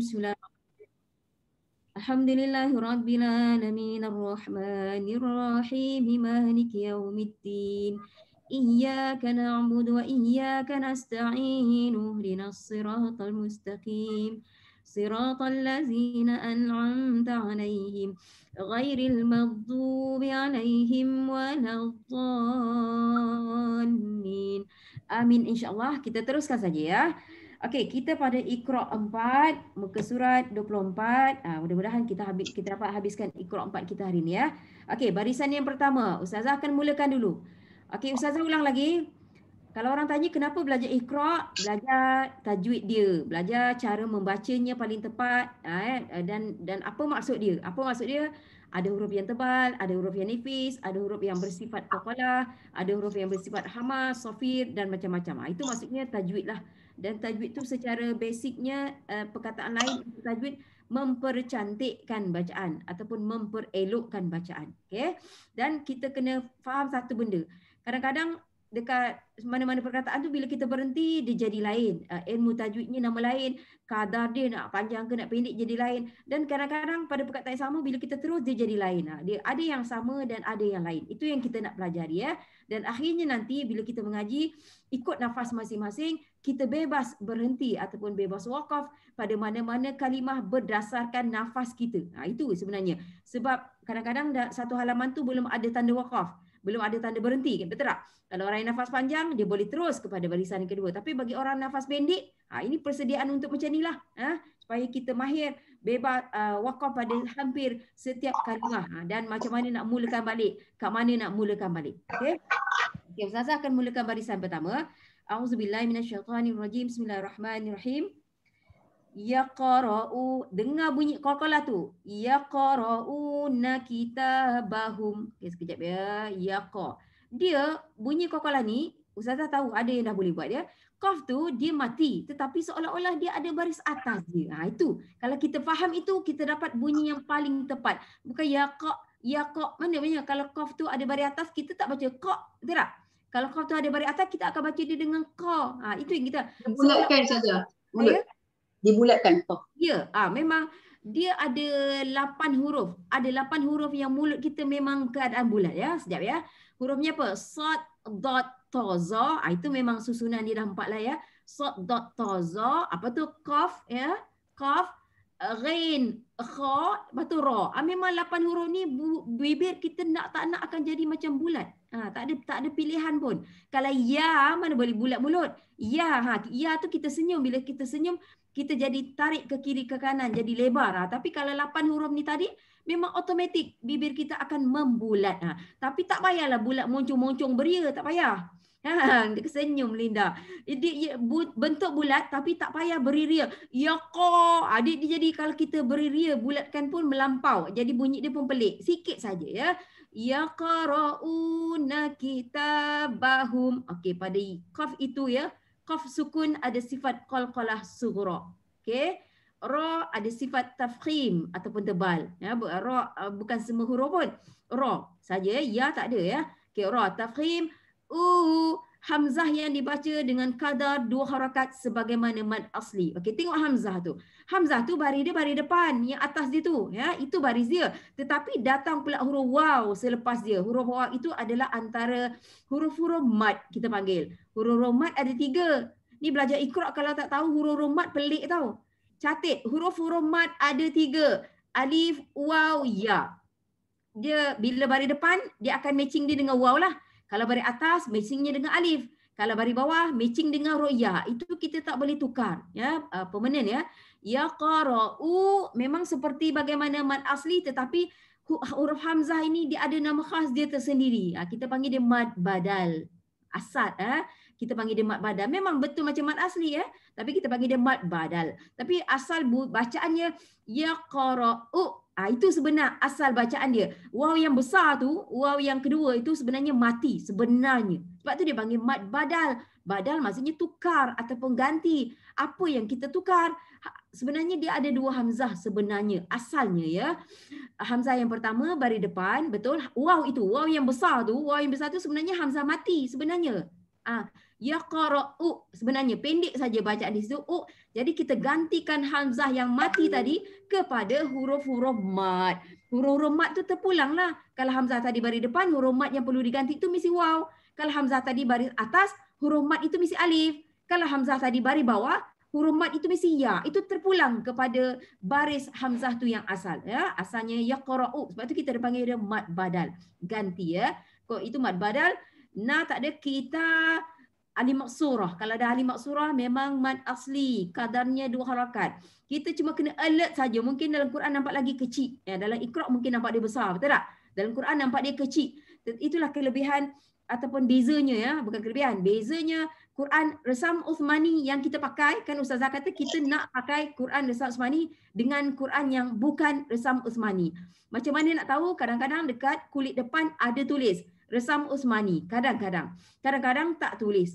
بسم الله الحمد لله رب العالمين الرحمن الرحيم مالك يوم الدين إياك نعبد وإياك نستعين اهدنا الصراط المستقيم صراط الذين أنعمت عليهم غير المغضوب عليهم ولا الضالين آمين إن شاء الله kita teruskan saja ya Okey, kita pada Iqra 4 muka surat 24. Ah uh, mudah-mudahan kita habis kita dapat habiskan Iqra 4 kita hari ni ya. Okey, barisan yang pertama, ustazah akan mulakan dulu. Okey, ustazah ulang lagi. Kalau orang tanya kenapa belajar Iqra, belajar tajwid dia, belajar cara membacanya paling tepat ah, eh, dan dan apa maksud dia? Apa maksud dia? Ada huruf yang tebal, ada huruf yang nipis, ada huruf yang bersifat kokola, ada huruf yang bersifat hamas, sofir dan macam-macam. Ah, itu maksudnya tajwid lah dan tajwid tu secara basicnya uh, perkataan lain tajwid mempercantikkan bacaan ataupun memperelokkan bacaan okey dan kita kena faham satu benda kadang-kadang dekat mana-mana perkataan tu bila kita berhenti dia jadi lain uh, ilmu tajwidnya nama lain kadar dia nak panjang ke nak pendek jadi lain dan kadang-kadang pada perkataan yang sama bila kita terus dia jadi lain uh, dia ada yang sama dan ada yang lain itu yang kita nak pelajari ya dan akhirnya nanti bila kita mengaji ikut nafas masing-masing kita bebas berhenti ataupun bebas wakaf pada mana-mana kalimah berdasarkan nafas kita uh, itu sebenarnya sebab kadang-kadang satu halaman tu belum ada tanda wakaf belum ada tanda berhenti kan betul tak kalau orang yang nafas panjang dia boleh terus kepada barisan kedua tapi bagi orang nafas pendek ha, ini persediaan untuk macam inilah ha, supaya kita mahir bebas uh, wakaf pada hampir setiap kalimah ha, dan macam mana nak mulakan balik kat mana nak mulakan balik okey okey ustazah akan mulakan barisan pertama auzubillahi minasyaitanirrajim bismillahirrahmanirrahim yaqra'u dengar bunyi qalqalah tu yaqra'una kitabahum okey sekejap ya yaqa dia bunyi qalqalah ni ustazah tahu ada yang dah boleh buat ya qaf tu dia mati tetapi seolah-olah dia ada baris atas dia ha itu kalau kita faham itu kita dapat bunyi yang paling tepat bukan yaqa yaqa mana mana kalau qaf tu ada baris atas kita tak baca qa betul tak kalau qaf tu ada baris atas kita akan baca dia dengan qa ha itu yang kita bulatkan saja bulat ya? dibulatkan toh. Ya, ya, ah memang dia ada lapan huruf. Ada lapan huruf yang mulut kita memang keadaan bulat ya. Sekejap ya. Hurufnya apa? Sad, dot, to, Ah, itu memang susunan dia dah empat lah ya. Sad, dot, to, Apa tu? Kaf ya. Kaf. Rain, kha, lepas tu ra. Ah, memang lapan huruf ni bu, bibir kita nak tak nak akan jadi macam bulat. Ha, tak ada tak ada pilihan pun. Kalau ya mana boleh bulat mulut? Ya ha ya tu kita senyum bila kita senyum kita jadi tarik ke kiri ke kanan jadi lebar ha. tapi kalau lapan huruf ni tadi memang automatik bibir kita akan membulat ha. tapi tak payahlah bulat moncong-moncong beria tak payah ha senyum Linda jadi ya, bentuk bulat tapi tak payah beriria ya ko adik dia jadi kalau kita beriria bulatkan pun melampau jadi bunyi dia pun pelik sikit saja ya Ya qara'una kitabahum Okey pada qaf itu ya qaf sukun ada sifat qalqalah sughra. Okey. Ra ada sifat tafkhim ataupun tebal. Ya, ra uh, bukan semua huruf pun. Ra saja ya tak ada ya. Okey, ra tafkhim. U hamzah yang dibaca dengan kadar dua harakat sebagaimana mad asli. Okey, tengok hamzah tu. Hamzah tu baris dia baris depan, yang atas dia tu, ya, itu baris dia. Tetapi datang pula huruf waw selepas dia. Huruf waw itu adalah antara huruf-huruf mad kita panggil. Huruf-huruf mad ada tiga. Ni belajar Iqra kalau tak tahu huruf-huruf mad pelik tau. Catat, huruf-huruf mad ada tiga. Alif, waw, ya. Dia bila baris depan, dia akan matching dia dengan waw lah. Kalau bari atas matchingnya dengan alif. Kalau bari bawah matching dengan ru'ya. Itu kita tak boleh tukar ya. Uh, permanent ya. u memang seperti bagaimana mad asli tetapi huruf hamzah ini dia ada nama khas dia tersendiri. Uh, kita panggil dia mad badal. Asad eh. Kita panggil dia mad badal. Memang betul macam mad asli ya. Tapi kita panggil dia mad badal. Tapi asal bacaannya yaqra'u Ha, itu sebenar asal bacaan dia. Waw yang besar tu, waw yang kedua itu sebenarnya mati sebenarnya. Sebab tu dia panggil mat badal. Badal maksudnya tukar ataupun ganti. Apa yang kita tukar? Ha, sebenarnya dia ada dua hamzah sebenarnya asalnya ya. Hamzah yang pertama bari depan betul waw itu. Waw yang besar tu, waw yang besar tu sebenarnya hamzah mati sebenarnya. Ah ha. Ya yaqra'u sebenarnya pendek saja bacaan di situ u jadi kita gantikan hamzah yang mati tadi kepada huruf-huruf mat huruf-huruf mat tu terpulanglah kalau hamzah tadi baris depan huruf mat yang perlu diganti itu mesti waw kalau hamzah tadi baris atas huruf mat itu mesti alif kalau hamzah tadi baris bawah huruf mat itu mesti ya itu terpulang kepada baris hamzah tu yang asal ya asalnya Ya yaqra'u sebab tu kita panggil dia mat badal ganti ya kok itu mat badal Nah tak ada kita ahli maksurah. Kalau ada ahli maksurah memang mad asli, kadarnya dua harakat. Kita cuma kena alert saja. Mungkin dalam Quran nampak lagi kecil. Ya, dalam Iqra mungkin nampak dia besar, betul tak? Dalam Quran nampak dia kecil. Itulah kelebihan ataupun bezanya ya, bukan kelebihan. Bezanya Quran Resam Uthmani yang kita pakai kan Ustazah kata kita nak pakai Quran Resam Uthmani dengan Quran yang bukan Resam Uthmani. Macam mana nak tahu kadang-kadang dekat kulit depan ada tulis Resam Uthmani. Kadang-kadang. Kadang-kadang tak tulis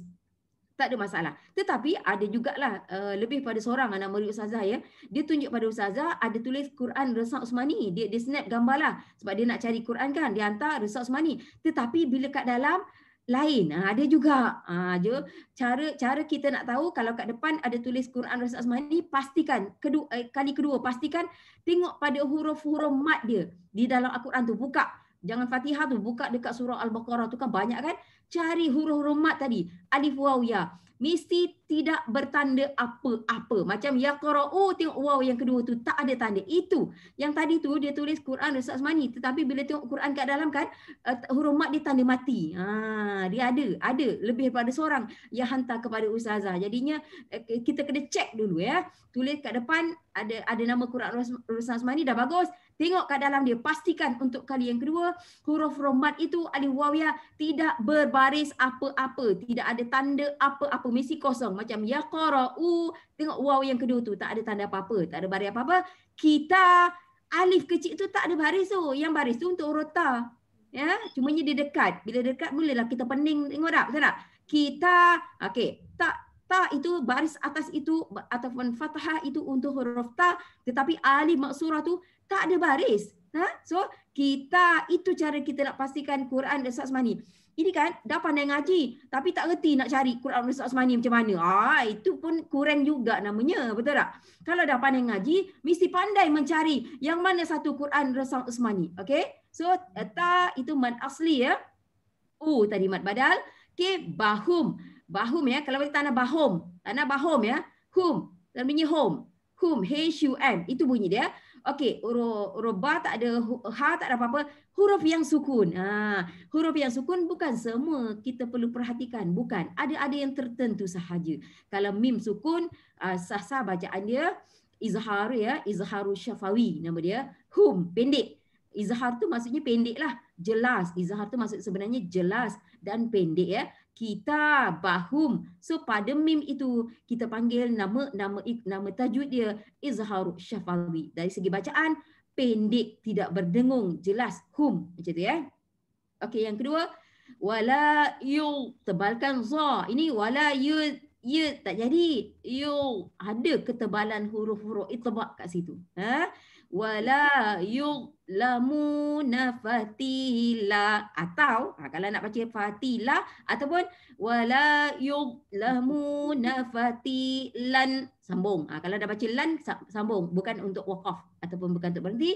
tak ada masalah. Tetapi ada juga lah uh, eh, lebih pada seorang anak murid Ustazah ya. Dia tunjuk pada Ustazah ada tulis Quran Resa Usmani. Dia, dia snap gambar lah. Sebab dia nak cari Quran kan. Dia hantar Resa Usmani. Tetapi bila kat dalam lain. Ha, ada juga. Ha, je. Cara cara kita nak tahu kalau kat depan ada tulis Quran Resa Usmani. Pastikan. Kedua, eh, kali kedua. Pastikan tengok pada huruf-huruf mat dia. Di dalam Al-Quran tu. Buka. Jangan Fatihah tu. Buka dekat surah Al-Baqarah tu kan banyak kan cari huruf-huruf mat tadi alif waw ya mesti tidak bertanda apa-apa. Macam ya qara'u tengok waw yang kedua tu tak ada tanda. Itu yang tadi tu dia tulis Quran Ustaz Mani tetapi bila tengok Quran kat dalam kan uh, eh, huruf mat dia tanda mati. Ha dia ada, ada lebih pada seorang yang hantar kepada ustazah. Jadinya uh, kita kena check dulu ya. Tulis kat depan ada ada nama Quran Ustaz Mani dah bagus. Tengok kat dalam dia pastikan untuk kali yang kedua huruf romat itu alif waw ya, tidak berbaris apa-apa, tidak ada tanda apa-apa, mesti kosong macam ya u tengok wow yang kedua tu tak ada tanda apa-apa tak ada baris apa-apa kita alif kecil tu tak ada baris tu yang baris tu untuk rota ya cuma dia dekat bila dekat mulalah kita pening tengok tak betul tak kita okey tak ta itu baris atas itu ataupun fathah itu untuk huruf ta tetapi alif maksurah tu tak ada baris ha so kita itu cara kita nak pastikan Quran Ustaz Mani ini kan dah pandai ngaji tapi tak reti nak cari Quran Nusa Osmani macam mana. Ha, itu pun kurang juga namanya. Betul tak? Kalau dah pandai ngaji, mesti pandai mencari yang mana satu Quran Nusa Osmani. Okay? So, ta itu mad asli ya. U tadi mad badal. Okay, bahum. Bahum ya. Kalau kita tanah bahum. Tanah bahum ya. Hum. Namanya hum. Hum. H-U-M. Itu bunyi dia. Okey, roba tak ada ha tak ada apa-apa, huruf yang sukun. Ha, huruf yang sukun bukan semua kita perlu perhatikan, bukan. Ada-ada yang tertentu sahaja. Kalau mim sukun, uh, sah-sah bacaan dia izhar ya, izharu syafawi nama dia. Hum pendek. Izhar tu maksudnya pendeklah, jelas. Izhar tu maksud sebenarnya jelas dan pendek ya kita bahum so pada mim itu kita panggil nama nama nama tajwid dia izharu syafawi dari segi bacaan pendek tidak berdengung jelas hum macam tu ya eh? okey yang kedua wala yu tebalkan za ini wala yu ya tak jadi yu ada ketebalan huruf-huruf itbaq kat situ ha wala yuzlamuna fatila atau ha, kalau nak baca fatila ataupun wala yuzlamuna nafatilan sambung ha, kalau dah baca lan sambung bukan untuk waqaf ataupun bukan untuk berhenti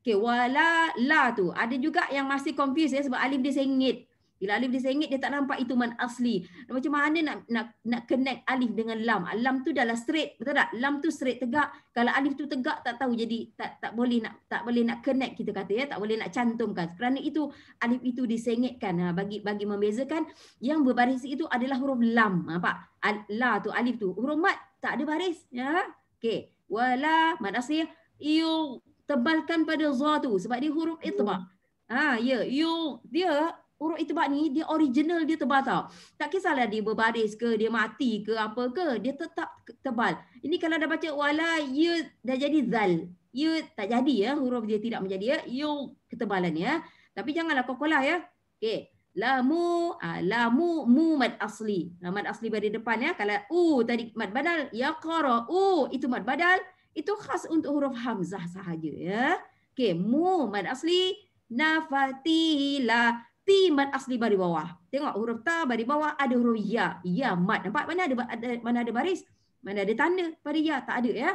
Okay, wala la tu ada juga yang masih confuse ya sebab alif dia sengit bila alif disengit dia tak nampak itu man asli. Macam mana nak nak nak connect alif dengan lam? Lam tu dah lah straight, betul tak? Lam tu straight tegak. Kalau alif tu tegak tak tahu jadi tak tak boleh nak tak boleh nak connect kita kata ya, tak boleh nak cantumkan. Kerana itu alif itu disengitkan ha, bagi bagi membezakan yang berbaris itu adalah huruf lam. Ha, nampak? Al, la tu alif tu. Huruf mat tak ada baris ya. Okey. Wala mad asli yu tebalkan pada za tu sebab dia huruf itba. Ha ya, yu dia Urut itibat ni dia original dia tebal tau. Tak kisahlah dia berbaris ke, dia mati ke, apa ke, dia tetap tebal. Ini kalau dah baca wala ya dah jadi zal. Ya tak jadi ya huruf dia tidak menjadi ya. Yo ketebalan ya. Tapi janganlah kokolah ya. Okey. Lamu, ah, lamu, mu mad asli. Mad asli berada depan ya. Kalau u tadi mad badal, ya qara u itu mad badal. Itu khas untuk huruf hamzah sahaja ya. Okey, mu mad asli, nafatilah mesti asli bari bawah. Tengok huruf ta bari bawah ada huruf ya. Ya mat. Nampak mana ada, ada mana ada baris? Mana ada tanda bari ya? Tak ada ya.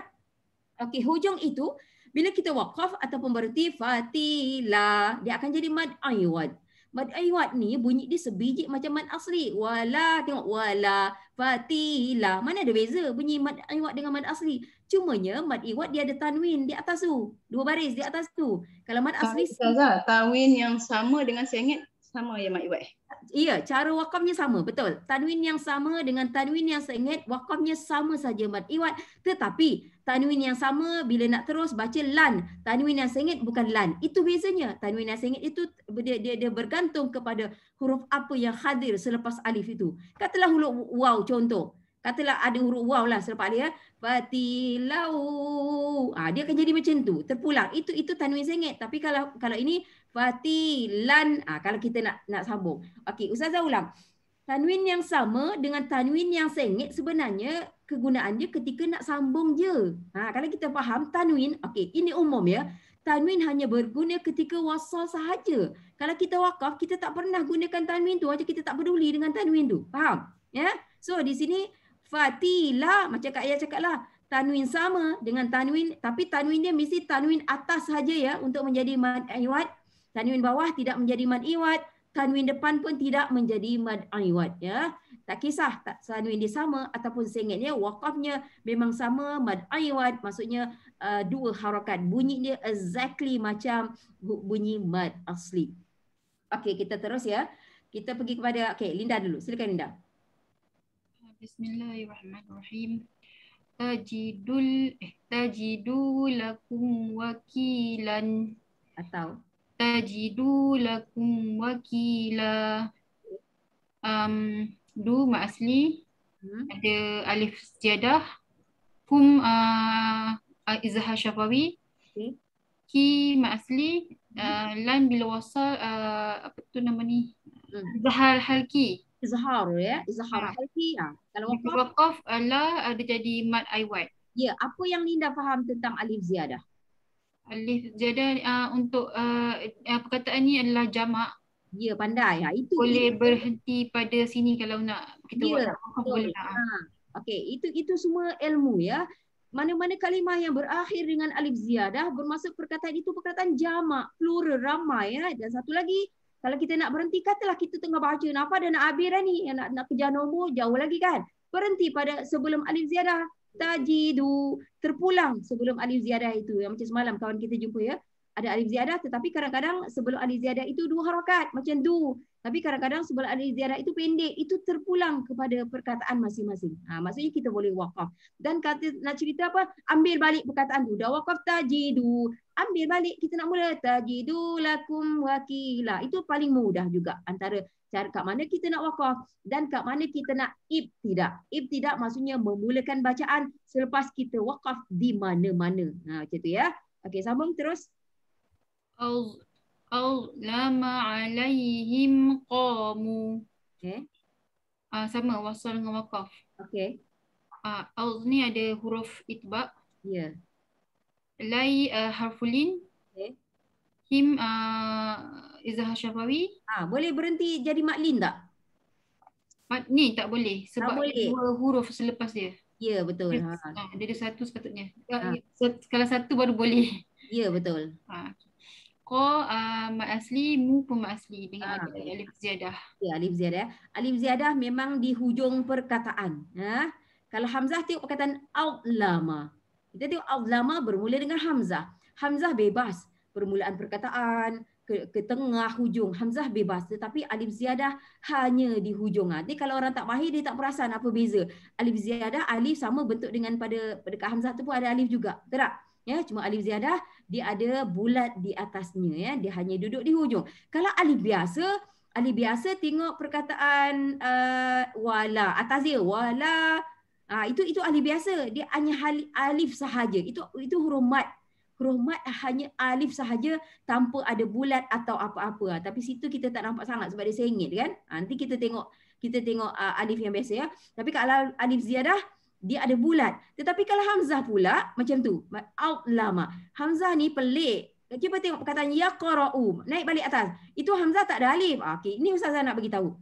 Okey, hujung itu bila kita waqaf ataupun berhenti fatila, dia akan jadi mad aywad. Mad aywad ni bunyi dia sebiji macam mad asli. Wala, tengok wala, fatila. Mana ada beza bunyi mad aywad dengan mad asli? Cumanya mad aywad dia ada tanwin di atas tu. Dua baris di atas tu. Kalau mad asli Ustazah, tanwin yang sama dengan sengit sama ya Mak Iwet? Ya, cara wakafnya sama, betul. Tanwin yang sama dengan tanwin yang saya ingat, wakafnya sama saja Mak Iwet. Tetapi, tanwin yang sama bila nak terus baca lan. Tanwin yang saya ingat bukan lan. Itu bezanya. Tanwin yang saya ingat itu dia, dia, dia bergantung kepada huruf apa yang hadir selepas alif itu. Katalah huruf wow contoh. Katalah ada huruf wow lah selepas alif. Ya. Fatilau. Ha, ah, dia akan jadi macam tu. Terpulang. Itu itu tanwin saya ingat. Tapi kalau kalau ini, fatilan ah kalau kita nak nak sambung okey ustazah ulang tanwin yang sama dengan tanwin yang sengit sebenarnya kegunaannya ketika nak sambung je ha kalau kita faham tanwin okey ini umum ya tanwin hanya berguna ketika wasal sahaja kalau kita wakaf kita tak pernah gunakan tanwin tu aja kita tak peduli dengan tanwin tu faham ya yeah? so di sini fatila macam kak ayah cakaplah tanwin sama dengan tanwin tapi tanwin dia mesti tanwin atas saja ya untuk menjadi mad iwad eh, tanwin bawah tidak menjadi mad iwad tanwin depan pun tidak menjadi mad iwad ya tak kisah tak tanwin dia sama ataupun sengitnya wakafnya memang sama mad iwad maksudnya uh, dua harakat bunyi dia exactly macam bunyi mad asli okey kita terus ya kita pergi kepada Okay Linda dulu silakan Linda Bismillahirrahmanirrahim tajidul eh tajidulakum wakilan atau tajidu lakum wakila. Um, du mak hmm. ada alif ziyadah kum uh, uh, izhar syafawi okay. ki mak uh, lan bila wasal uh, apa tu nama ni hmm. izhar halki izhar ya Zahar ha. halki ya. kalau wakaf, wakaf ala ada jadi mat ayat. ya apa yang Linda faham tentang alif ziyadah Alif jadah uh, untuk uh, uh, perkataan ni adalah jamak. Ya pandai. Ha, itu boleh dia. berhenti pada sini kalau nak kita ya, buat. Boleh. Ha. Okey, itu itu semua ilmu ya. Mana-mana kalimah yang berakhir dengan alif ziyadah bermaksud perkataan itu perkataan jamak, plural, ramai ya. Dan satu lagi, kalau kita nak berhenti katalah kita tengah baca apa dan nak habis ni, yang nak nak kejar nombor jauh lagi kan. Berhenti pada sebelum alif ziyadah, tajidu terpulang sebelum alif ziyadah itu yang macam semalam kawan kita jumpa ya ada alif ziyadah tetapi kadang-kadang sebelum alif ziyadah itu dua harakat macam du tapi kadang-kadang sebelum alif ziyadah itu pendek itu terpulang kepada perkataan masing-masing ha, maksudnya kita boleh wakaf dan kata nak cerita apa ambil balik perkataan tu dah wakaf tajidu ambil balik kita nak mula tajidu lakum wakila itu paling mudah juga antara dan kat mana kita nak wakaf dan kat mana kita nak ibtidak. Ibtidak maksudnya memulakan bacaan selepas kita wakaf di mana-mana. Ha, macam tu ya. Okey, sambung terus. Al-lama alaihim qamu. Okay. Uh, ah, sama, wasal dengan wakaf. Okay. Uh, ah, al ni ada huruf itbak. Ya. Yeah. Lai uh, harfulin. Him uh, Izzahar Syafawi. Ha, boleh berhenti jadi Mak Lin tak? Mak ni tak boleh sebab tak boleh. dua huruf selepas dia. Ya betul. Ha. ha ada satu sepatutnya. Ya, ha. Ya, kalau satu baru boleh. Ya betul. Ha. Ko uh, mak asli, mu pun mak asli dengan ha. alif ziyadah. Ya, alif ziyadah. Ya. Alif ziyadah memang di hujung perkataan. Ha? Kalau Hamzah tengok perkataan Aulama. Kita tengok Aulama bermula dengan Hamzah. Hamzah bebas permulaan perkataan ke, ke tengah hujung hamzah bebas tetapi alif ziyadah hanya di hujung ha, nanti kalau orang tak mahir dia tak perasan apa beza alif ziyadah alif sama bentuk dengan pada dekat hamzah tu pun ada alif juga tak ya cuma alif ziyadah dia ada bulat di atasnya ya dia hanya duduk di hujung kalau alif biasa alif biasa tengok perkataan uh, wala atas dia wala Ah itu itu alif biasa dia hanya alif sahaja itu itu huruf mat hurufmat hanya alif sahaja tanpa ada bulat atau apa-apa. Tapi situ kita tak nampak sangat sebab dia sengit kan. Ha, nanti kita tengok kita tengok uh, alif yang biasa ya. Tapi kalau alif ziyadah dia ada bulat. Tetapi kalau hamzah pula macam tu. Out lama. Hamzah ni pelik. Cuba tengok perkataan yaqra'u. Naik balik atas. Itu hamzah tak ada alif. Ah, okey, ini ustazah nak bagi tahu.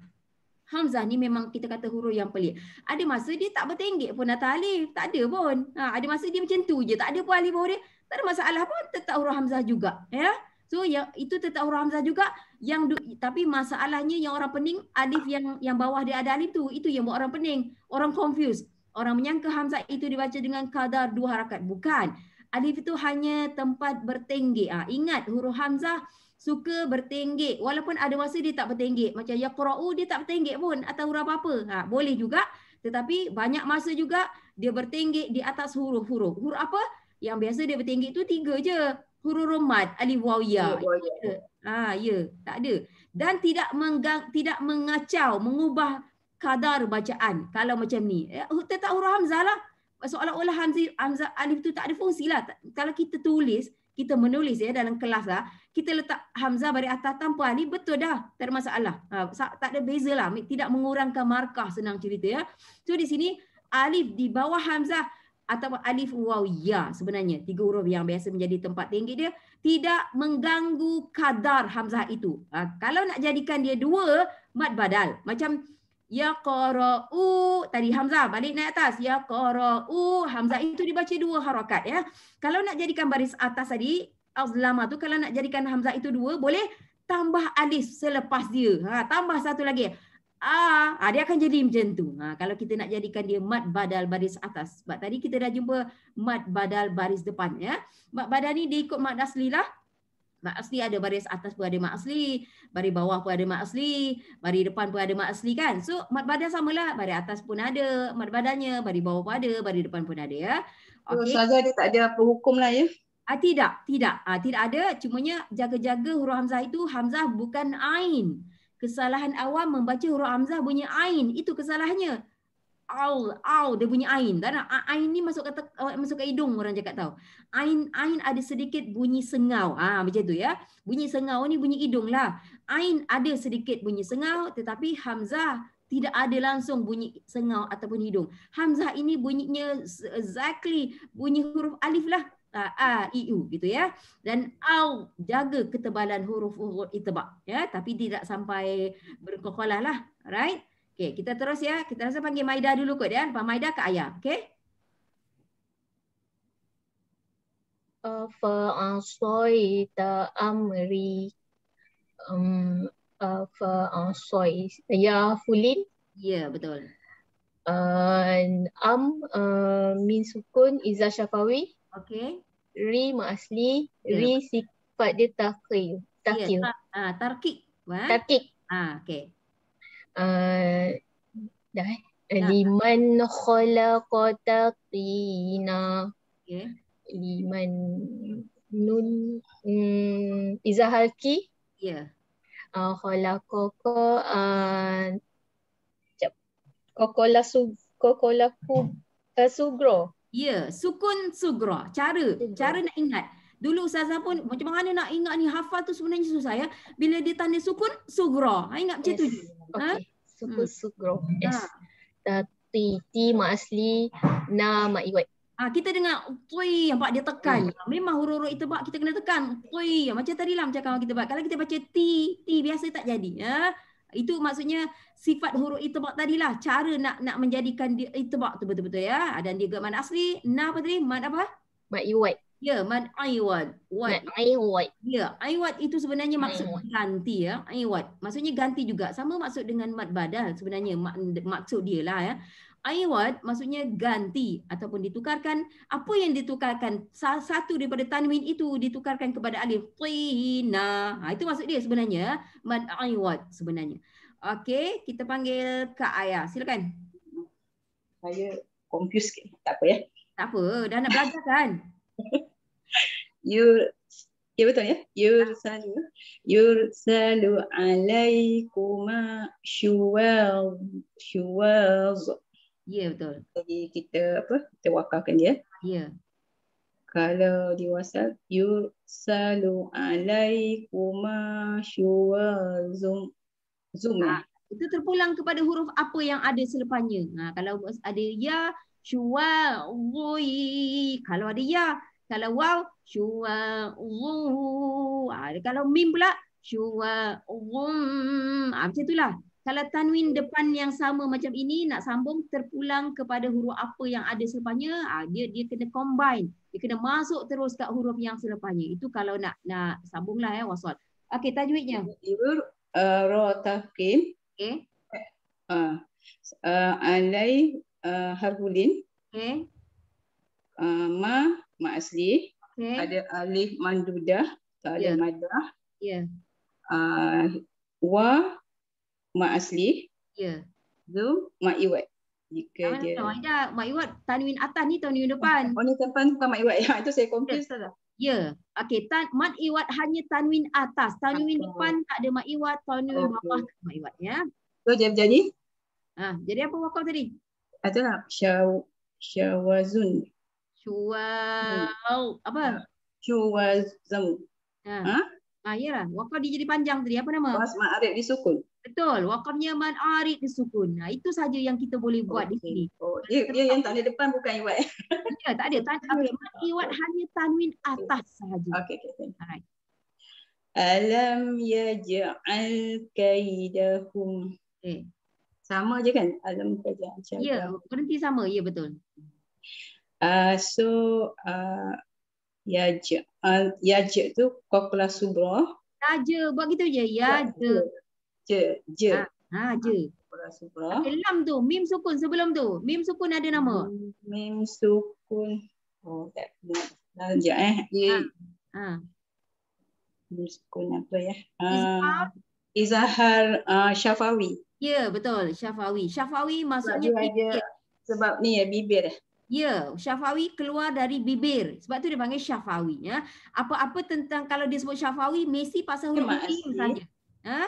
Hamzah ni memang kita kata huruf yang pelik. Ada masa dia tak bertenggek pun atas alif. Tak ada pun. Ha, ada masa dia macam tu je. Tak ada pun alif bawah dia tak ada masalah pun tetap huruf hamzah juga ya so yang itu tetap huruf hamzah juga yang du, tapi masalahnya yang orang pening alif yang yang bawah dia ada alif tu itu yang buat orang pening orang confuse orang menyangka hamzah itu dibaca dengan kadar dua harakat bukan alif itu hanya tempat bertenggek ha, ah, ingat huruf hamzah suka bertenggek walaupun ada masa dia tak bertenggek macam yaqra'u dia tak bertenggek pun atau huruf apa-apa ha, boleh juga tetapi banyak masa juga dia bertinggi di atas huruf-huruf. Huruf apa? yang biasa dia bertinggi tu tiga je. Huruf romat, alif waw ya. Ha, ya, tak ada. Dan tidak menggang, tidak mengacau, mengubah kadar bacaan kalau macam ni. Ya, tetap huruf hamzah lah. Seolah-olah hamzah, hamzah alif tu tak ada fungsi lah. Kalau kita tulis, kita menulis ya dalam kelas lah, kita letak hamzah dari atas tanpa ni betul dah. Tak ada masalah. Ha, tak ada beza lah. Tidak mengurangkan markah senang cerita ya. So di sini, alif di bawah hamzah, ataupun alif waw ya sebenarnya tiga huruf yang biasa menjadi tempat tinggi dia tidak mengganggu kadar hamzah itu ha, kalau nak jadikan dia dua mad badal macam yaqra'u tadi hamzah balik naik atas yaqra'u hamzah itu dibaca dua harakat ya kalau nak jadikan baris atas tadi azlama tu kalau nak jadikan hamzah itu dua boleh tambah alif selepas dia ha, tambah satu lagi ah ha, dia akan jadi macam tu ha, kalau kita nak jadikan dia mad badal baris atas sebab tadi kita dah jumpa mad badal baris depan ya mat badal ni dia ikut mat asli lah Mad asli ada baris atas pun ada mad asli baris bawah pun ada mad asli baris depan pun ada mat asli kan so mat badal samalah baris atas pun ada mat badannya baris bawah pun ada baris depan pun ada ya oh, okey so, saja dia tak ada apa hukum lah ya Ah, tidak, tidak. Ah, tidak ada. Cumanya jaga-jaga huruf Hamzah itu Hamzah bukan Ain kesalahan awam membaca huruf hamzah bunyi ain itu kesalahannya au au dia bunyi ain dan ain ni masuk kata eh, masuk ke hidung orang cakap tahu ain ain ada sedikit bunyi sengau ah ha, macam tu ya bunyi sengau ni bunyi hidung lah ain ada sedikit bunyi sengau tetapi hamzah tidak ada langsung bunyi sengau ataupun hidung. Hamzah ini bunyinya exactly bunyi huruf alif lah a i u gitu ya dan au jaga ketebalan huruf huruf itibak ya tapi tidak sampai berkokolah lah right okey kita terus ya kita rasa panggil maida dulu kot ya pak maida ke ayah okey fa ansoi ta amri um fa ansoi ya fulin ya betul Uh, am uh, min sukun izah syafawi Okay. Ri ma'asli, yeah. ri sifat dia takil. Takil. Yeah, ya, ta uh, tarkik. What? Tarkik. Ah, okey. Uh, dah eh. Nah. Liman khalaqa taqina. Okay. Liman nun mm, izahalki. Ya. Yeah. Uh, khalaqa ah, uh, ah, Kokola su kokola Uh, Ya, sukun sugra. Cara, sugra. cara nak ingat. Dulu ustazah pun macam mana nak ingat ni hafal tu sebenarnya susah ya. Bila dia tanda sukun sugra. Ha ingat macam yes. tu. Ha? Okay. Sukun hmm. sugra. Yes. Ha. T, T, Mak Asli, Na, Mak Iwet. Ha, kita dengar tui nampak dia tekan. Hmm. Ha, memang huruf-huruf itu pak kita kena tekan. Tui macam tadi lah macam kawan kita buat. Kalau kita baca T, T biasa tak jadi. Ya. Itu maksudnya sifat huruf itibak tadilah. Cara nak nak menjadikan dia itibak tu betul-betul ya. Dan dia mana asli. Na apa tadi? Man apa? Mat iwat. Ya, man aiwat. Mat aiwat. Ya, aiwat itu sebenarnya maksud i ganti ya. Aiwat. Maksudnya ganti juga. Sama maksud dengan mad badal sebenarnya. maksud dia lah ya aiwat maksudnya ganti ataupun ditukarkan apa yang ditukarkan satu daripada tanwin itu ditukarkan kepada alif tina ha, itu maksud dia sebenarnya mad aiwat sebenarnya okey kita panggil kak Ayah silakan saya confuse sikit tak apa ya tak apa dah nak belajar kan you Ya betul ya. Yur ah. salu yur salu alaikum shuwal shuwal. Ya yeah, betul. Jadi kita apa? Kita wakafkan dia. Ya. Yeah. Kalau di WhatsApp, Yusalu alaikum zoom. Zoom. Ha, itu terpulang kepada huruf apa yang ada selepasnya. Ha, ah, kalau ada ya, shua zui. Kalau ada ya, kalau wow shua zui. Ha, ah, kalau mim pula, shua zum. Ha, macam itulah. Kalau tanwin depan yang sama macam ini nak sambung terpulang kepada huruf apa yang ada selepasnya, ah, dia dia kena combine. Dia kena masuk terus kat huruf yang selepasnya. Itu kalau nak nak sambunglah ya eh, wasal. Okey, tajwidnya. Ibur eh, ro tafkim. Okey. Eh, ah. Eh, alai harfulin. Okey. ma ma asli. Okay. Ada alif mandudah, tak ada yeah. madah. Ya. Yeah. Uh, wa Mak Asli. yeah, Zoom Mak Iwat. Jika dia. Ada. Mak Iwat tanwin atas ni tanwin depan. Oh, ni depan bukan Mak Iwat. Ya, ha, itu saya confuse tadi. Ya. ya. okay. tan Mak Iwat hanya tanwin atas. Tanwin atas. depan tak ada Mak Iwat, tanwin okay. bawah tak ada Mak Iwat ya. So jadi jadi. Ha, ah, jadi apa wakaf tadi? Adalah syaw syawazun. Syuwa hmm. apa? Syuwazam. Ha? Ah, ha? ah ha? iyalah. Wakaf dia jadi panjang tadi. Apa nama? Wasma arif disukun. Betul. Waqafnya man arid sukun. Nah, itu saja yang kita boleh buat okay. di sini. Oh, dia, ya, dia ya, yang tanda depan bukan iwat. ya, tak ada. Tan okay. Man iwat hanya tanwin atas sahaja. Okay. okay. Alright. Alam yaj'al kaidahum. Okay. Sama je kan? Alam yaj'al Ya, berhenti sama. Ya, betul. Uh, so, uh, yaj'al. Yaj'al tu, kokla subroh. Yaj'al. Buat gitu je. Yaj'al. Ya, Je. Je. Ha, ha je. Supra. Lam tu, mim sukun sebelum tu. Mim sukun ada nama. Hmm, mim sukun. Oh, tak. Sekejap eh. Ha. ha. Mim sukun apa ya. Ha. Uh, Izahar uh, Syafawi. Ya, yeah, betul. Syafawi. Syafawi maksudnya bibir. Sebab ni eh, eh. ya, bibir. Ya, yeah, Syafawi keluar dari bibir. Sebab tu dia panggil Syafawi. Ya. Apa-apa tentang kalau dia sebut Syafawi, Messi pasal huruf ini saja. Ha?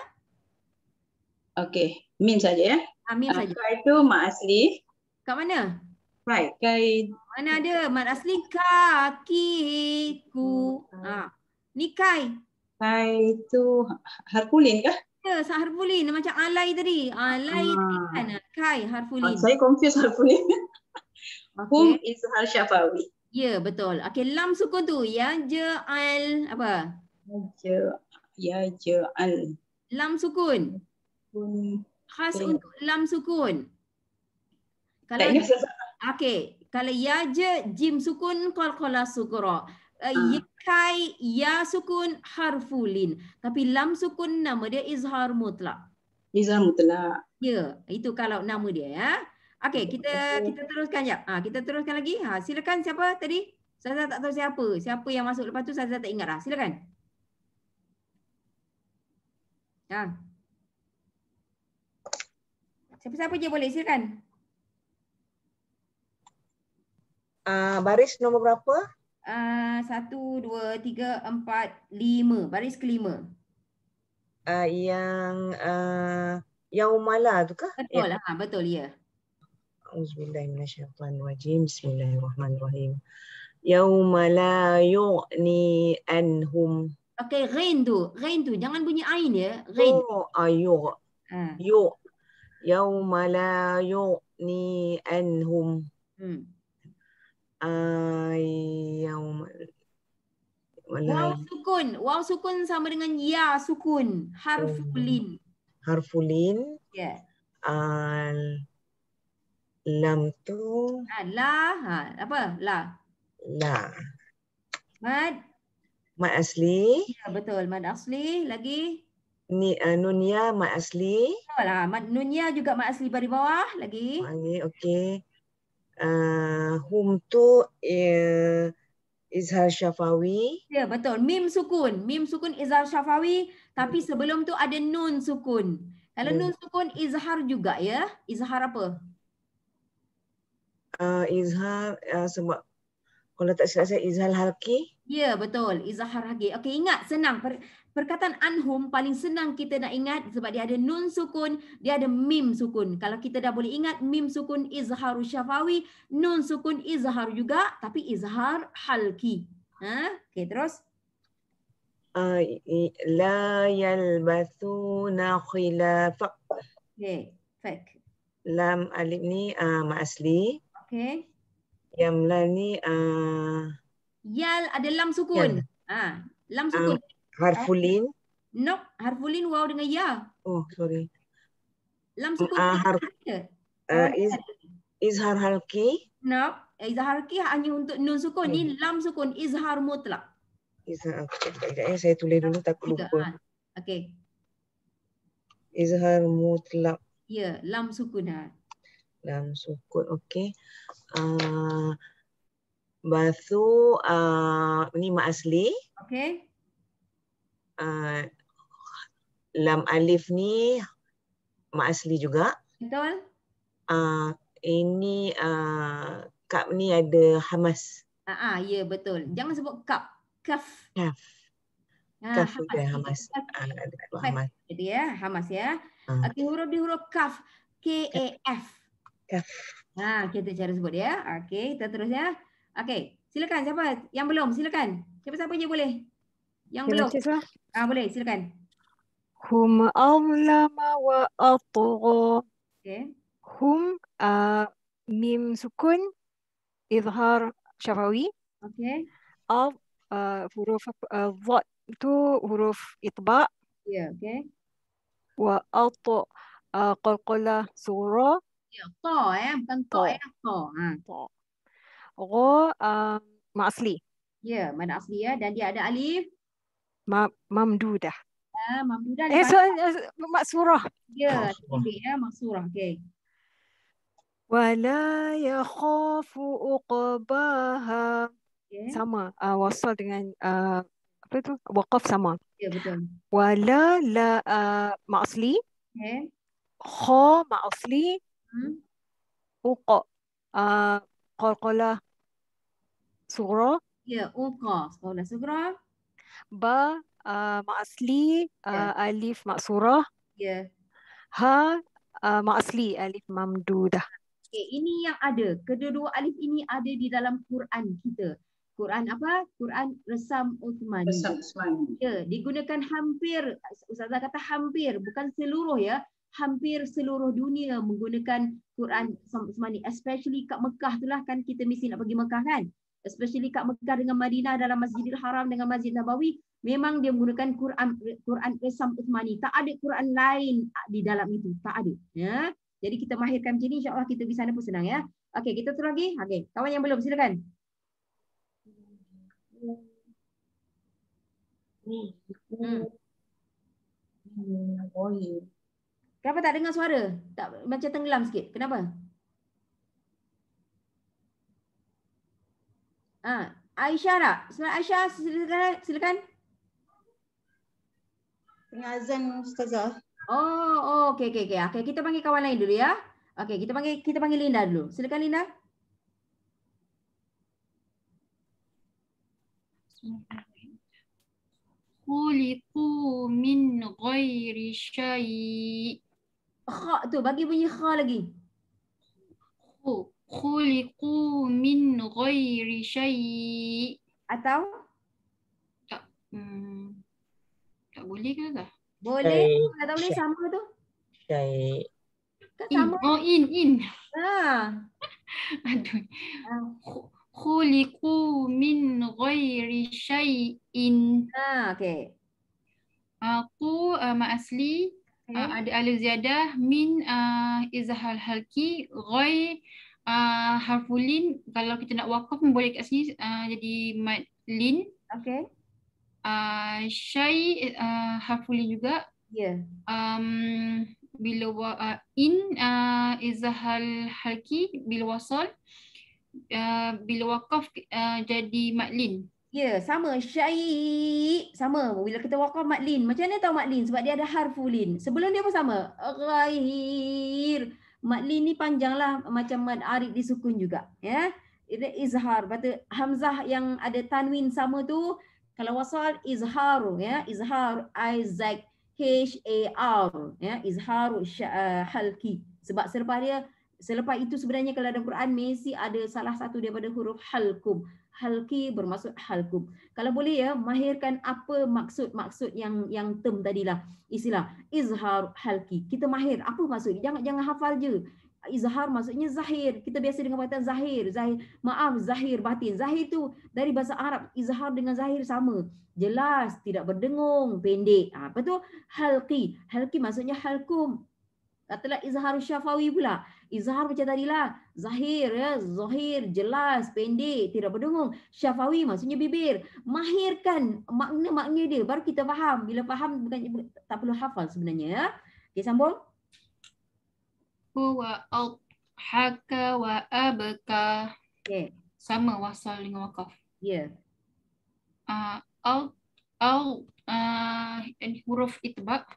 Okay, mim saja ya. Eh? Amin ah, ah, saja. Kau tu Mak Asli. Kat mana? Right, kai. Mana ada Mak Asli kaki ku. Ha. Hmm. Ah. Ni kai. Kai tu Harpulin kah? Ya, sah Harpulin macam alai tadi. Alai ah. tadi kan. Kai Harpulin. Oh, saya confuse Harpulin. okay. Whom is Harshafawi? Ya, yeah, betul. Okay, lam sukun tu. Ya, je, al, apa? Ya je, ya, je, al. Lam sukun ataupun khas ten. untuk lam sukun. Kalau ya, okey, kalau ya je jim sukun qalqala sukra. Eh, uh, yikai kai ya sukun harfulin. Tapi lam sukun nama dia izhar mutlak. Izhar mutlak. Ya, itu kalau nama dia ya. Okey, kita kita teruskan jap. Ha, kita teruskan lagi. Ha, silakan siapa tadi? Saya tak tahu siapa. Siapa yang masuk lepas tu saya tak ingat lah. Silakan. Ha. Siapa-siapa je boleh silakan. Uh, baris nombor berapa? Uh, satu, dua, tiga, empat, lima. Baris kelima. Uh, yang uh, yang umala tu ke? Betul. Ya. Ha, betul, ya. Bismillahirrahmanirrahim. Bismillahirrahmanirrahim. Yauma la yu'ni anhum. Okay, rain tu. Rain tu. Jangan bunyi ain ya. Rain. Oh, uh, yu'. Hmm. Yu' yauma la yu'ni anhum ay yaum Waw sukun. Waw sukun sama dengan ya sukun. Harfulin. Harfulin. Al. Lam tu. la. apa? La. La. Mad. Mad asli. Ya, betul. Mad asli. Lagi. Ni, uh, Nunia Mat Asli. Oh, lah. Nunia juga Mat Asli dari bawah lagi. Okey. okay. Uh, eh, hum tu uh, Izhar Shafawi. Ya yeah, betul. Mim sukun. Mim sukun Izhar Shafawi. Tapi hmm. sebelum tu ada nun sukun. Kalau hmm. nun sukun Izhar juga ya. Izhar apa? Uh, izhar uh, sebab kalau tak silap saya Izhar Halki. Ya yeah, betul. Izhar Halki. Okey ingat senang perkataan anhum paling senang kita nak ingat sebab dia ada nun sukun, dia ada mim sukun. Kalau kita dah boleh ingat mim sukun izharu syafawi, nun sukun izhar juga tapi izhar halki. Ha? Okay, terus. La yalbathuna khilafak. Okay, fak. Lam alif ni uh, ma'asli. Okay. Yamla ni uh... Yal ada lam sukun. Yal. Ha, lam sukun. Um, Harfulin? No, harfulin Wow dengan ya. Oh, sorry. Lam sukun uh, ah, har uh, ah, is izhar halki? No, izhar halki hanya untuk nun sukun ni hmm. lam sukun izhar mutlak. Izhar okay. Eh. saya tulis dulu tak lupa. Ah, okey. Izhar mutlak. Ya, yeah, lam sukun ha. Lam sukun, okey. Ah uh, Batu uh, ni mak asli. Okey uh, Lam Alif ni Mak Asli juga. Betul. Uh, ini uh, Kap ni ada Hamas. Ah, uh ya betul. Jangan sebut Kap. Kaf. Kaf. Kaf ha, Hamas. Hamas. Hamas. Jadi ya, Hamas ya. Uh. huruf di huruf Kaf. E K-A-F. Kaf. Ha, kita cari sebut ya. Okay, kita terus ya. Okay, silakan siapa yang belum silakan. Siapa siapa je boleh. Yang belum? Baca, ah boleh silakan. Hum awlama wa atgha. Okay. Hum a uh, mim sukun izhar syafawi. Okay. Al uh, huruf ah, dha uh, tu huruf itba. Ya, yeah, okay. Wa at uh, ah, qala sura. Ya, yeah, ta eh bukan ta eh ta. Ha. Ta. Ro uh, ma asli. Ya, yeah, mana asli ya dan dia ada alif. Ma- ya, mamdudah. Ha, mamdudah. Eh, so, uh, eh, mak surah. Ya, okay, ya, mak surah. Okay. Wala yakhafu uqbaha. Okay. Ya. Sama. Uh, wasal dengan uh, apa tu? Waqaf sama. Ya, betul. Wala la uh, ah, ma'asli. Okay. Ya. Kha ma'asli. Hmm? Uqa. Uh, Qalqala. Surah. Ya, uqa. Qalqala surah ba uh, ah, ma'asli uh, ah, yeah. alif maksurah yeah. ha uh, asli, alif mamdudah okay, ini yang ada kedua-dua alif ini ada di dalam Quran kita Quran apa Quran resam Uthmani resam Uthmani yeah, digunakan hampir ustazah kata hampir bukan seluruh ya hampir seluruh dunia menggunakan Quran resam Uthmani especially kat Mekah tu lah kan kita mesti nak pergi Mekah kan especially kat Mekah dengan Madinah dalam Masjidil Haram dengan Masjid Nabawi memang dia menggunakan Quran Quran Qasam Uthmani tak ada Quran lain di dalam itu tak ada ya jadi kita mahirkan macam ni insyaallah kita di sana pun senang ya okey kita terus lagi okey kawan yang belum silakan hmm. hmm. Kenapa tak dengar suara? Tak macam tenggelam sikit. Kenapa? Ah, Aisyah tak? Sebenarnya Aisyah silakan. silakan. Pengazan Ustazah. Oh, oh okey, okey, okey. Okay, kita panggil kawan lain dulu ya. Okey, kita panggil kita panggil Linda dulu. Silakan Linda. Kuliku min ghairi syai. Kha tu, bagi bunyi kha lagi. Oh khuliqu min ghairi syai atau tak hmm, tak boleh ke tak boleh hey. tak boleh sama tu syai kan in oh in in ha aduh ha. khuliqu min ghairi syai'in ha okey aku uh, ma asli okay. uh, ada alif ziyadah min uh, izhal halki ghair uh, ah, harfu lin kalau kita nak wakaf pun boleh kat sini uh, jadi mad lin okey uh, ah, syai uh, harfu lin juga yeah um bila wa, uh, in uh, izhal halki bila wasal uh, bila wakaf uh, jadi mad lin Ya, yeah, sama syai. Sama bila kita wakaf mad lin. Macam mana tahu mad lin? Sebab dia ada harfulin. Sebelum dia pun sama? Ghair. Madli ni panjanglah macam mad arif disukun juga ya. Ini izhar. Berarti hamzah yang ada tanwin sama tu kalau wasal izhar, ya, izhar Isaac H A R ya, izhar uh, eh, halqi. Sebab selepas dia selepas itu sebenarnya kalau dalam Quran mesti ada salah satu daripada huruf halkum halki bermaksud halkum. Kalau boleh ya, mahirkan apa maksud-maksud yang yang term tadilah istilah izhar halki. Kita mahir apa maksud? Jangan jangan hafal je. Izhar maksudnya zahir. Kita biasa dengan perkataan zahir. Zahir, maaf, zahir batin. Zahir tu dari bahasa Arab, izhar dengan zahir sama. Jelas, tidak berdengung, pendek. Ha, apa tu? Halki. Halki maksudnya halkum. Katalah izhar syafawi pula. Izhar macam tadilah. Zahir, ya. zahir, jelas, pendek, tidak berdengung. Syafawi maksudnya bibir. Mahirkan makna-makna dia. Baru kita faham. Bila faham, bukan, tak perlu hafal sebenarnya. Ya. Okay, sambung. Huwa al-haka wa abka. Okay. Sama wasal dengan wakaf. Ya. Yeah. Uh, al al uh, huruf itbak.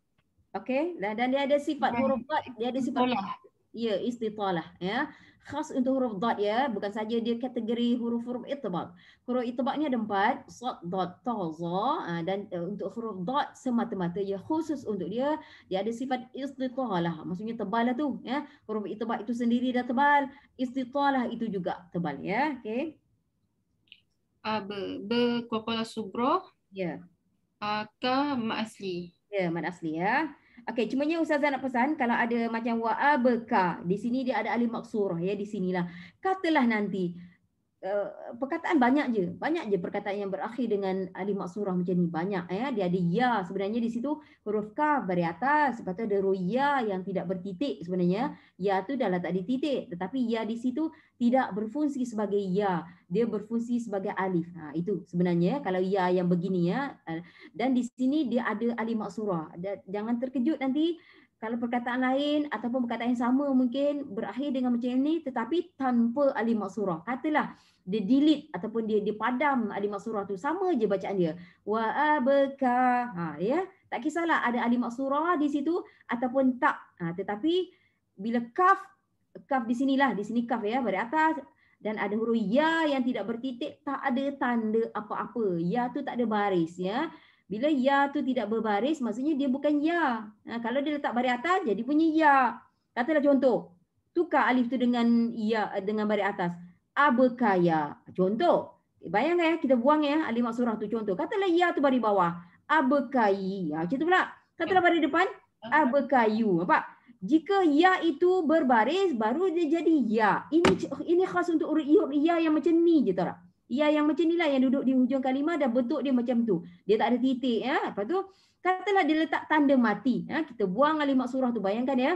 Okey, dan, dan dia ada sifat huruf dot, dia ada sifat istitalah. Ya, istitalah ya. Khas untuk huruf dot ya, bukan saja dia kategori huruf-huruf itibak. Huruf itibak ni ada empat, sot, dot, ta, za. Ha, dan eh, untuk huruf dot semata-mata ya, khusus untuk dia, dia ada sifat istitalah. Maksudnya tebal lah tu ya. Huruf itibak itu sendiri dah tebal, istitalah itu juga tebal ya. Okey. Uh, be, be kuala subroh. Ya. Yeah. Uh, ka asli. Ya, Mat Asli ya. Okey, cumanya Ustazah nak pesan kalau ada macam wa'abaka, di sini dia ada alim maksurah ya, di sinilah. Katalah nanti, Eh, perkataan banyak je. Banyak je perkataan yang berakhir dengan alif maksurah macam ni. Banyak ya. Dia ada ya sebenarnya di situ huruf kaf dari atas. Sebab tu ada ya yang tidak bertitik sebenarnya. Ya tu dah tak ada titik. Tetapi ya di situ tidak berfungsi sebagai ya. Dia berfungsi sebagai alif. Ha, itu sebenarnya kalau ya yang begini ya. Eh, dan di sini dia ada alif maksurah. Jangan terkejut nanti kalau perkataan lain ataupun perkataan yang sama mungkin berakhir dengan macam ini tetapi tanpa alif maksurah katalah dia delete ataupun dia dia padam alif maksurah tu sama je bacaan dia wa abaka ha ya tak kisahlah ada alif maksurah di situ ataupun tak ha, tetapi bila kaf kaf di sinilah di sini kaf ya dari atas dan ada huruf ya yang tidak bertitik tak ada tanda apa-apa ya tu tak ada baris ya bila ya tu tidak berbaris, maksudnya dia bukan ya. Ha, kalau dia letak baris atas, jadi punya ya. Katalah contoh, tukar alif tu dengan ya eh, dengan baris atas. Abekaya. Contoh, bayangkan ya, kita buang ya alif maksurah tu contoh. Katalah ya tu baris bawah. Abekai. Ya, macam tu pula. Katalah baris depan, abekayu. Nampak? Jika ya itu berbaris, baru dia jadi ya. Ini ini khas untuk ya yang macam ni je tak? Ya yang macam ni lah yang duduk di hujung kalimah dan bentuk dia macam tu. Dia tak ada titik ya. Lepas tu katalah dia letak tanda mati. Ya. Kita buang alimak surah tu bayangkan ya.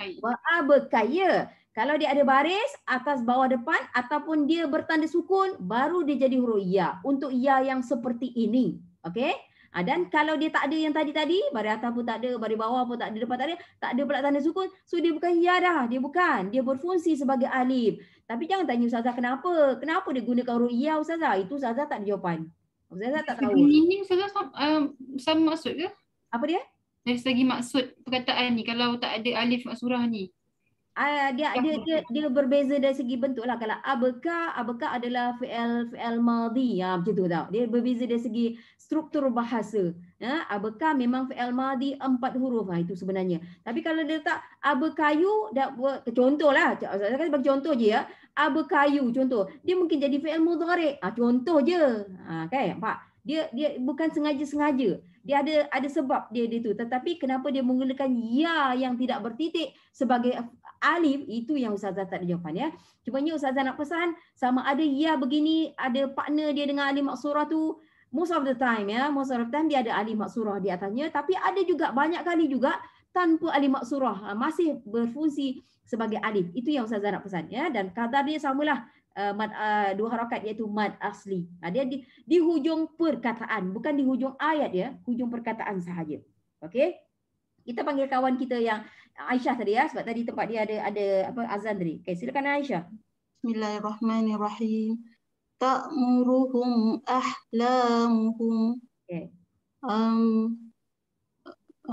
Wa'a berkaya. Kalau dia ada baris atas bawah depan ataupun dia bertanda sukun baru dia jadi huruf ya. Untuk ya yang seperti ini. Okey. Ha, dan kalau dia tak ada yang tadi-tadi, bari atas pun tak ada, bari bawah pun tak ada, depan tak ada, tak ada pula tanda sukun. So dia bukan ya dah, dia bukan. Dia berfungsi sebagai alif. Tapi jangan tanya ustazah kenapa? Kenapa dia gunakan huruf iya ustazah? Itu ustazah tak ada jawapan. Ustazah tak tahu. Ini ustazah um, sama maksud ke? Apa dia? Dari segi maksud perkataan ni kalau tak ada alif maksurah ni. Uh, dia ada ya. dia, dia berbeza dari segi bentuk lah. Kalau abeka, abeka adalah fi'il fi'il madhi. Ya, macam tu tau. Dia berbeza dari segi struktur bahasa. Ya, abeka memang fi'il madhi empat huruf. Ha, itu sebenarnya. Tapi kalau dia letak abekayu, contoh lah. Saya kata bagi contoh je ya. Abekayu contoh. Dia mungkin jadi fi'il mudharik. Ha, contoh je. Ha, kan, nampak? Dia, dia bukan sengaja-sengaja dia ada ada sebab dia itu, tetapi kenapa dia menggunakan ya yang tidak bertitik sebagai alif itu yang ustazah tak ada jawapan ya cuma ni ustazah nak pesan sama ada ya begini ada partner dia dengan alif maksurah tu most of the time ya most of the time dia ada alif maksurah di atasnya tapi ada juga banyak kali juga tanpa alif maksurah ha, masih berfungsi sebagai alif itu yang ustazah nak pesan ya dan kadar dia samalah uh, eh, mat, uh, eh, dua harokat iaitu mad asli. Ha, dia di, di hujung perkataan, bukan di hujung ayat ya, hujung perkataan sahaja. Okey. Kita panggil kawan kita yang Aisyah tadi ya sebab tadi tempat dia ada ada apa azan tadi. Okey, silakan Aisyah. Bismillahirrahmanirrahim. Ta'muruhum ahlamuhum. Okey. Um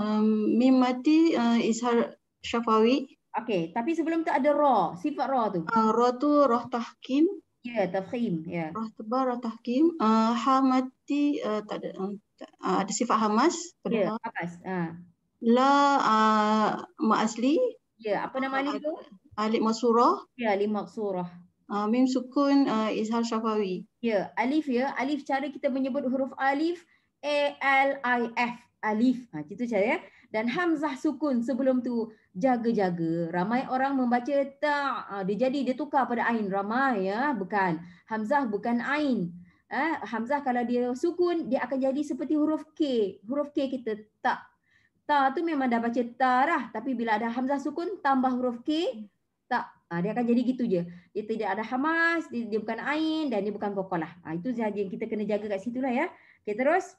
um mimati uh, Ishar Syafawi. Okey, tapi sebelum tu ada roh, sifat roh tu. Uh, ah, roh tu roh tahkim. Ya, yeah, ya. Yeah. Roh tebal, roh tahkim. Uh, hamati, uh, tak ada. Uh, ada sifat hamas. Ya, yeah, hamas. Uh. La uh, mak asli. Ya, yeah, apa nama ni tu? Alif Masurah. Ya, yeah, Alif Masurah. Uh, mim Sukun uh, Izhar Syafawi. Ya, yeah, Alif ya. Yeah. Alif, cara kita menyebut huruf Alif. A-L-I-F. Alif. Ha, itu cara ya. Dan Hamzah Sukun sebelum tu jaga-jaga. Ramai orang membaca tak. Ah, dia jadi dia tukar pada ain ramai ya, bukan. Hamzah bukan ain. Eh, Hamzah kalau dia sukun dia akan jadi seperti huruf K. Huruf K kita tak. tak tu memang dah baca ta lah. Tapi bila ada Hamzah sukun tambah huruf K tak. Ah, dia akan jadi gitu je. Dia tidak ada hamas, dia, dia bukan ain dan dia bukan kokolah. Ah itu saja yang kita kena jaga kat lah ya. Okey terus.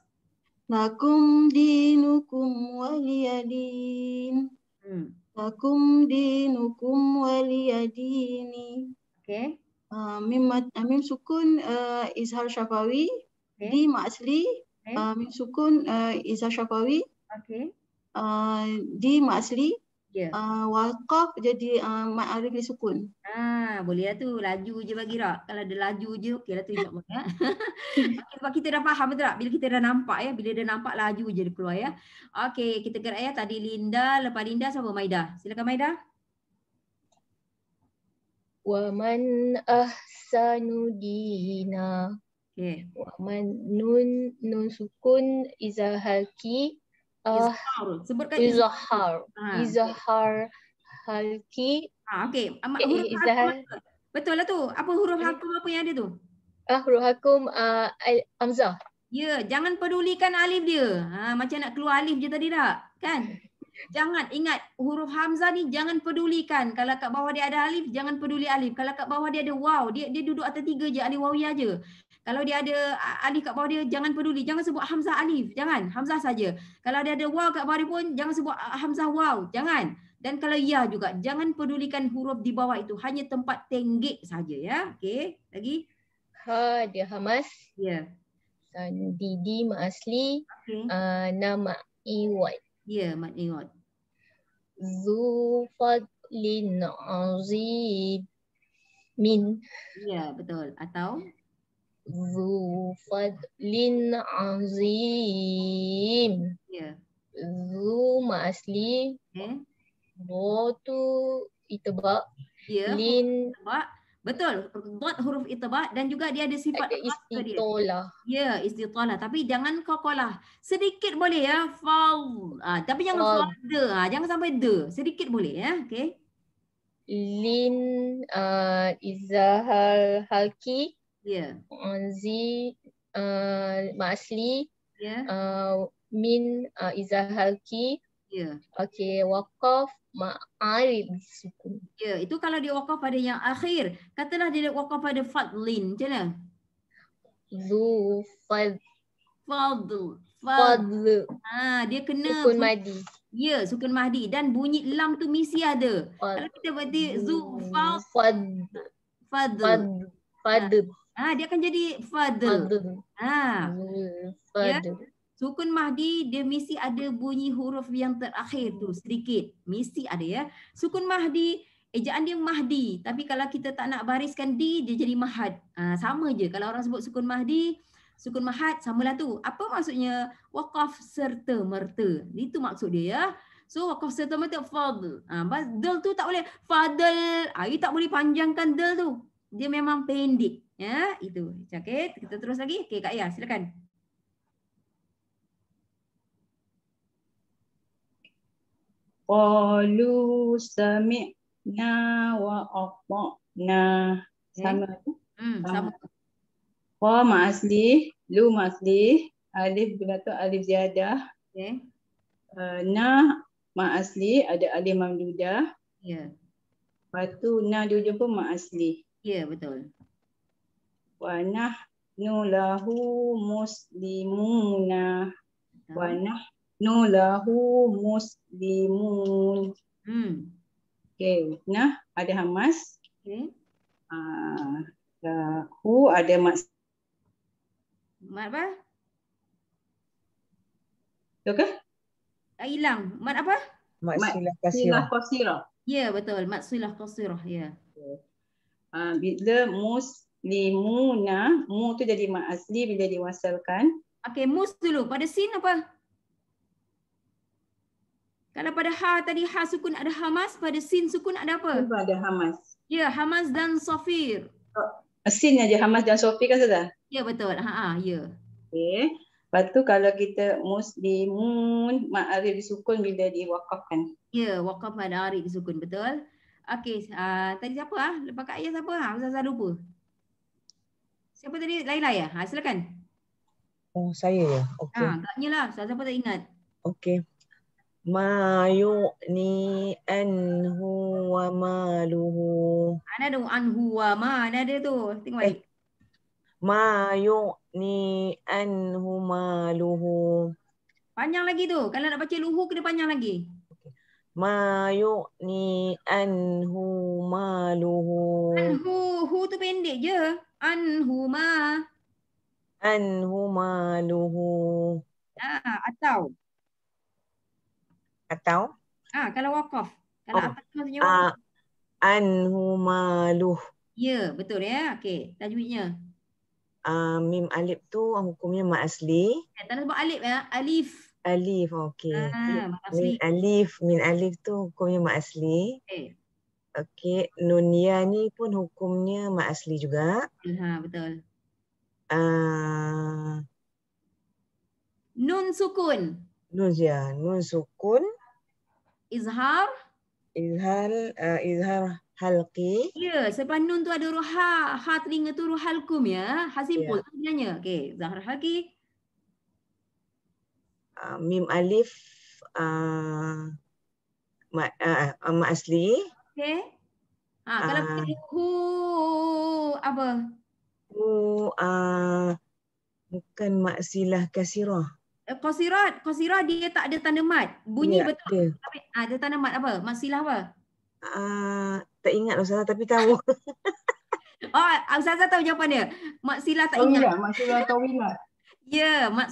Lakum dinukum waliyadin. Hmm. Lakum dinukum waliyadini. Okay. Uh, ah, mim, uh, mim sukun uh, izhar syafawi. Okay. Di ma'asli. Okay. Uh, mim sukun uh, izhar syafawi. Okay. Uh, di ma'asli. Yeah. Uh, ah, Wakaf jadi uh, Mat Arif Sukun. Ah, boleh lah tu. Laju je bagi Rak. Kalau ada laju je, okey lah tu. Sebab maka. kita dah faham tu Rak. Bila kita dah nampak ya. Bila dah nampak, laju je dia keluar ya. Okey, kita gerak ya. Tadi Linda. Lepas Linda, siapa Maida? Silakan Maida. Wa man ahsanu dina. Wa man nun, nun sukun izahaki. Izhar. Uh, Sebutkan Izhar. Izhar ha, Halki. Ha, okey. Amat eh, huruf Izhar. Betul lah tu. Apa huruf eh. hakum apa yang ada tu? Ah, huruf hakum uh, ah, Amzah. Ya, jangan pedulikan alif dia. Ha, macam nak keluar alif je tadi tak? Kan? Jangan ingat huruf Hamzah ni jangan pedulikan. Kalau kat bawah dia ada alif, jangan peduli alif. Kalau kat bawah dia ada waw, dia dia duduk atas tiga je, alif wawiyah je. Kalau dia ada alif kat bawah dia, jangan peduli. Jangan sebut Hamzah alif. Jangan. Hamzah saja. Kalau dia ada waw kat bawah dia pun, jangan sebut Hamzah waw. Jangan. Dan kalau ya juga, jangan pedulikan huruf di bawah itu. Hanya tempat tenggek saja ya. Okey. Lagi. Ha, dia Hamas. Ya. Yeah. Dan Didi Ma'asli. Okay. Uh, ha, nama Iwat. Ya, yeah, Mak Iwat. Zufadlin Azim. Min. Ya, yeah, betul. Atau? Zufad ya. hmm? ya. lin azim. Yeah. Zu ma asli. Hmm. tu itebak. Yeah. Lin. Itibak. Betul. Dot huruf itibak dan juga dia ada sifat okay, istitolah. Ya, yeah, istitolah. Tapi jangan kokolah. Sedikit boleh ya. Fal. Ah, tapi jangan fal de. Ah, jangan sampai de. Sedikit boleh ya. Okay. Lin uh, izahal halki. Yeah. Uh, Z, uh, Mak Asli. Yeah. Uh, Min uh, Izzah Halki. Yeah. Okay, wakaf ma'arib. Yeah, itu kalau dia wakaf pada yang akhir. Katalah dia wakaf pada fadlin. Macam mana? Zu fad. Fadl. Fadl. Ha, dia kena. Sukun Mahdi. Ya, yeah, Sukun Mahdi. Dan bunyi lam tu misi ada. Fadl. Kalau kita berarti zu fad. Fadl. Fadl. fadl. fadl. Ha. Ah ha, dia akan jadi father. father. Ha. Father. Ya? Sukun Mahdi dia mesti ada bunyi huruf yang terakhir tu sedikit. Mesti ada ya. Sukun Mahdi ejaan dia Mahdi tapi kalau kita tak nak bariskan di dia jadi Mahad. Ha, sama je kalau orang sebut Sukun Mahdi Sukun Mahad samalah tu. Apa maksudnya? Waqaf serta merta. Itu maksud dia ya. So waqaf serta merta fadl. Ha, ah, dal tu tak boleh. Fadl. Ha, you tak boleh panjangkan del tu dia memang pendek ya itu okey kita terus lagi okey kak ya silakan qalu sami'na wa aqna sama hmm sama qa hmm, ah. ma'asli lu ma'asli alif bilatu alif ziyadah okey uh, na asli ada alif mamdudah ya yeah. Lepas tu na di pun ma'asli. asli Ya, betul. Wa nahnu lahu muslimuna. Wa nahnu lahu muslimun. Hmm. Okay. Nah, ada hamas. Hmm. Ah, uh, lahu ada Mak. Mak apa? Tu ke? Ah, hilang. Mak apa? Mak silah kasirah. Ya, betul. Mak silah kasirah. Ya. Yeah. Ha, bila muslimuna, mu tu jadi mak asli bila diwasalkan. Okey, mus dulu. Pada sin apa? Kalau pada ha tadi ha sukun ada hamas, pada sin sukun ada apa? Sin ada hamas. Ya, yeah, hamas dan sofir. Oh, sin aja hamas dan sofir kan sudah? Ya, yeah, betul. Ha, ha ya. Yeah. Okey. Lepas tu kalau kita muslimun, mak arif disukun bila diwakafkan. Ya, yeah, wakaf pada arif disukun betul. Okey, uh, tadi siapa ah? Lepas Kak Ayah siapa ah? Ustazah lupa. Siapa tadi? Laila ya? Ha, silakan. Oh, saya ya. Okey. Ha, ah, tanya lah. Ustazah pun tak ingat. Okey. Ma yu'ni anhu wa maluhu. Ana ada anhu wa ma. Ana ada tu. Tengok balik. Eh. Ma yu'ni anhu maluhu. Panjang lagi tu. Kalau nak baca luhu kena panjang lagi ma yu'ni anhu maluhu. Anhu, hu tu pendek je. Anhu ma. Anhu maluhu. Ah, atau. Atau? Ah, kalau wakaf. Kalau oh. apa tu Ah, anhu maluh. Ya, betul ya. Okey, tajwidnya. Uh, mim alif tu hukumnya ma asli. Ya, tak nak sebut alif ya. Alif. Alif, okey. Ah, min Alif, min Alif tu hukumnya mak asli. Okey. Okey, Nun Ya ni pun hukumnya mak asli juga. Ha, betul. Uh, nun sukun. Nun ya, nun sukun. Izhar. Izhar, uh, izhar halqi. Ya, yeah, sebab nun tu ada ruha, ha, ha telinga tu ruhalkum ya. Ha ya. simpul yeah. sebenarnya. Okey, zahar halqi. Ah, Mim Alif uh, ah, Mak uh, ah, Mak Asli. Okay. Ha, kalau uh, apa? Hu uh, bukan maksilah Silah Kasirah. Eh, Kasirah, Kasirah dia tak ada tanda mat. Bunyi ya, betul. Tapi ha, ada tanda mat apa? Maksilah Silah apa? Uh, tak ingat lah, Ustazah tapi tahu. oh, Ustazah tahu jawapan dia. Mak tak ingat. Oh, ya, Maksilah Silah Tawilah. ya, Mak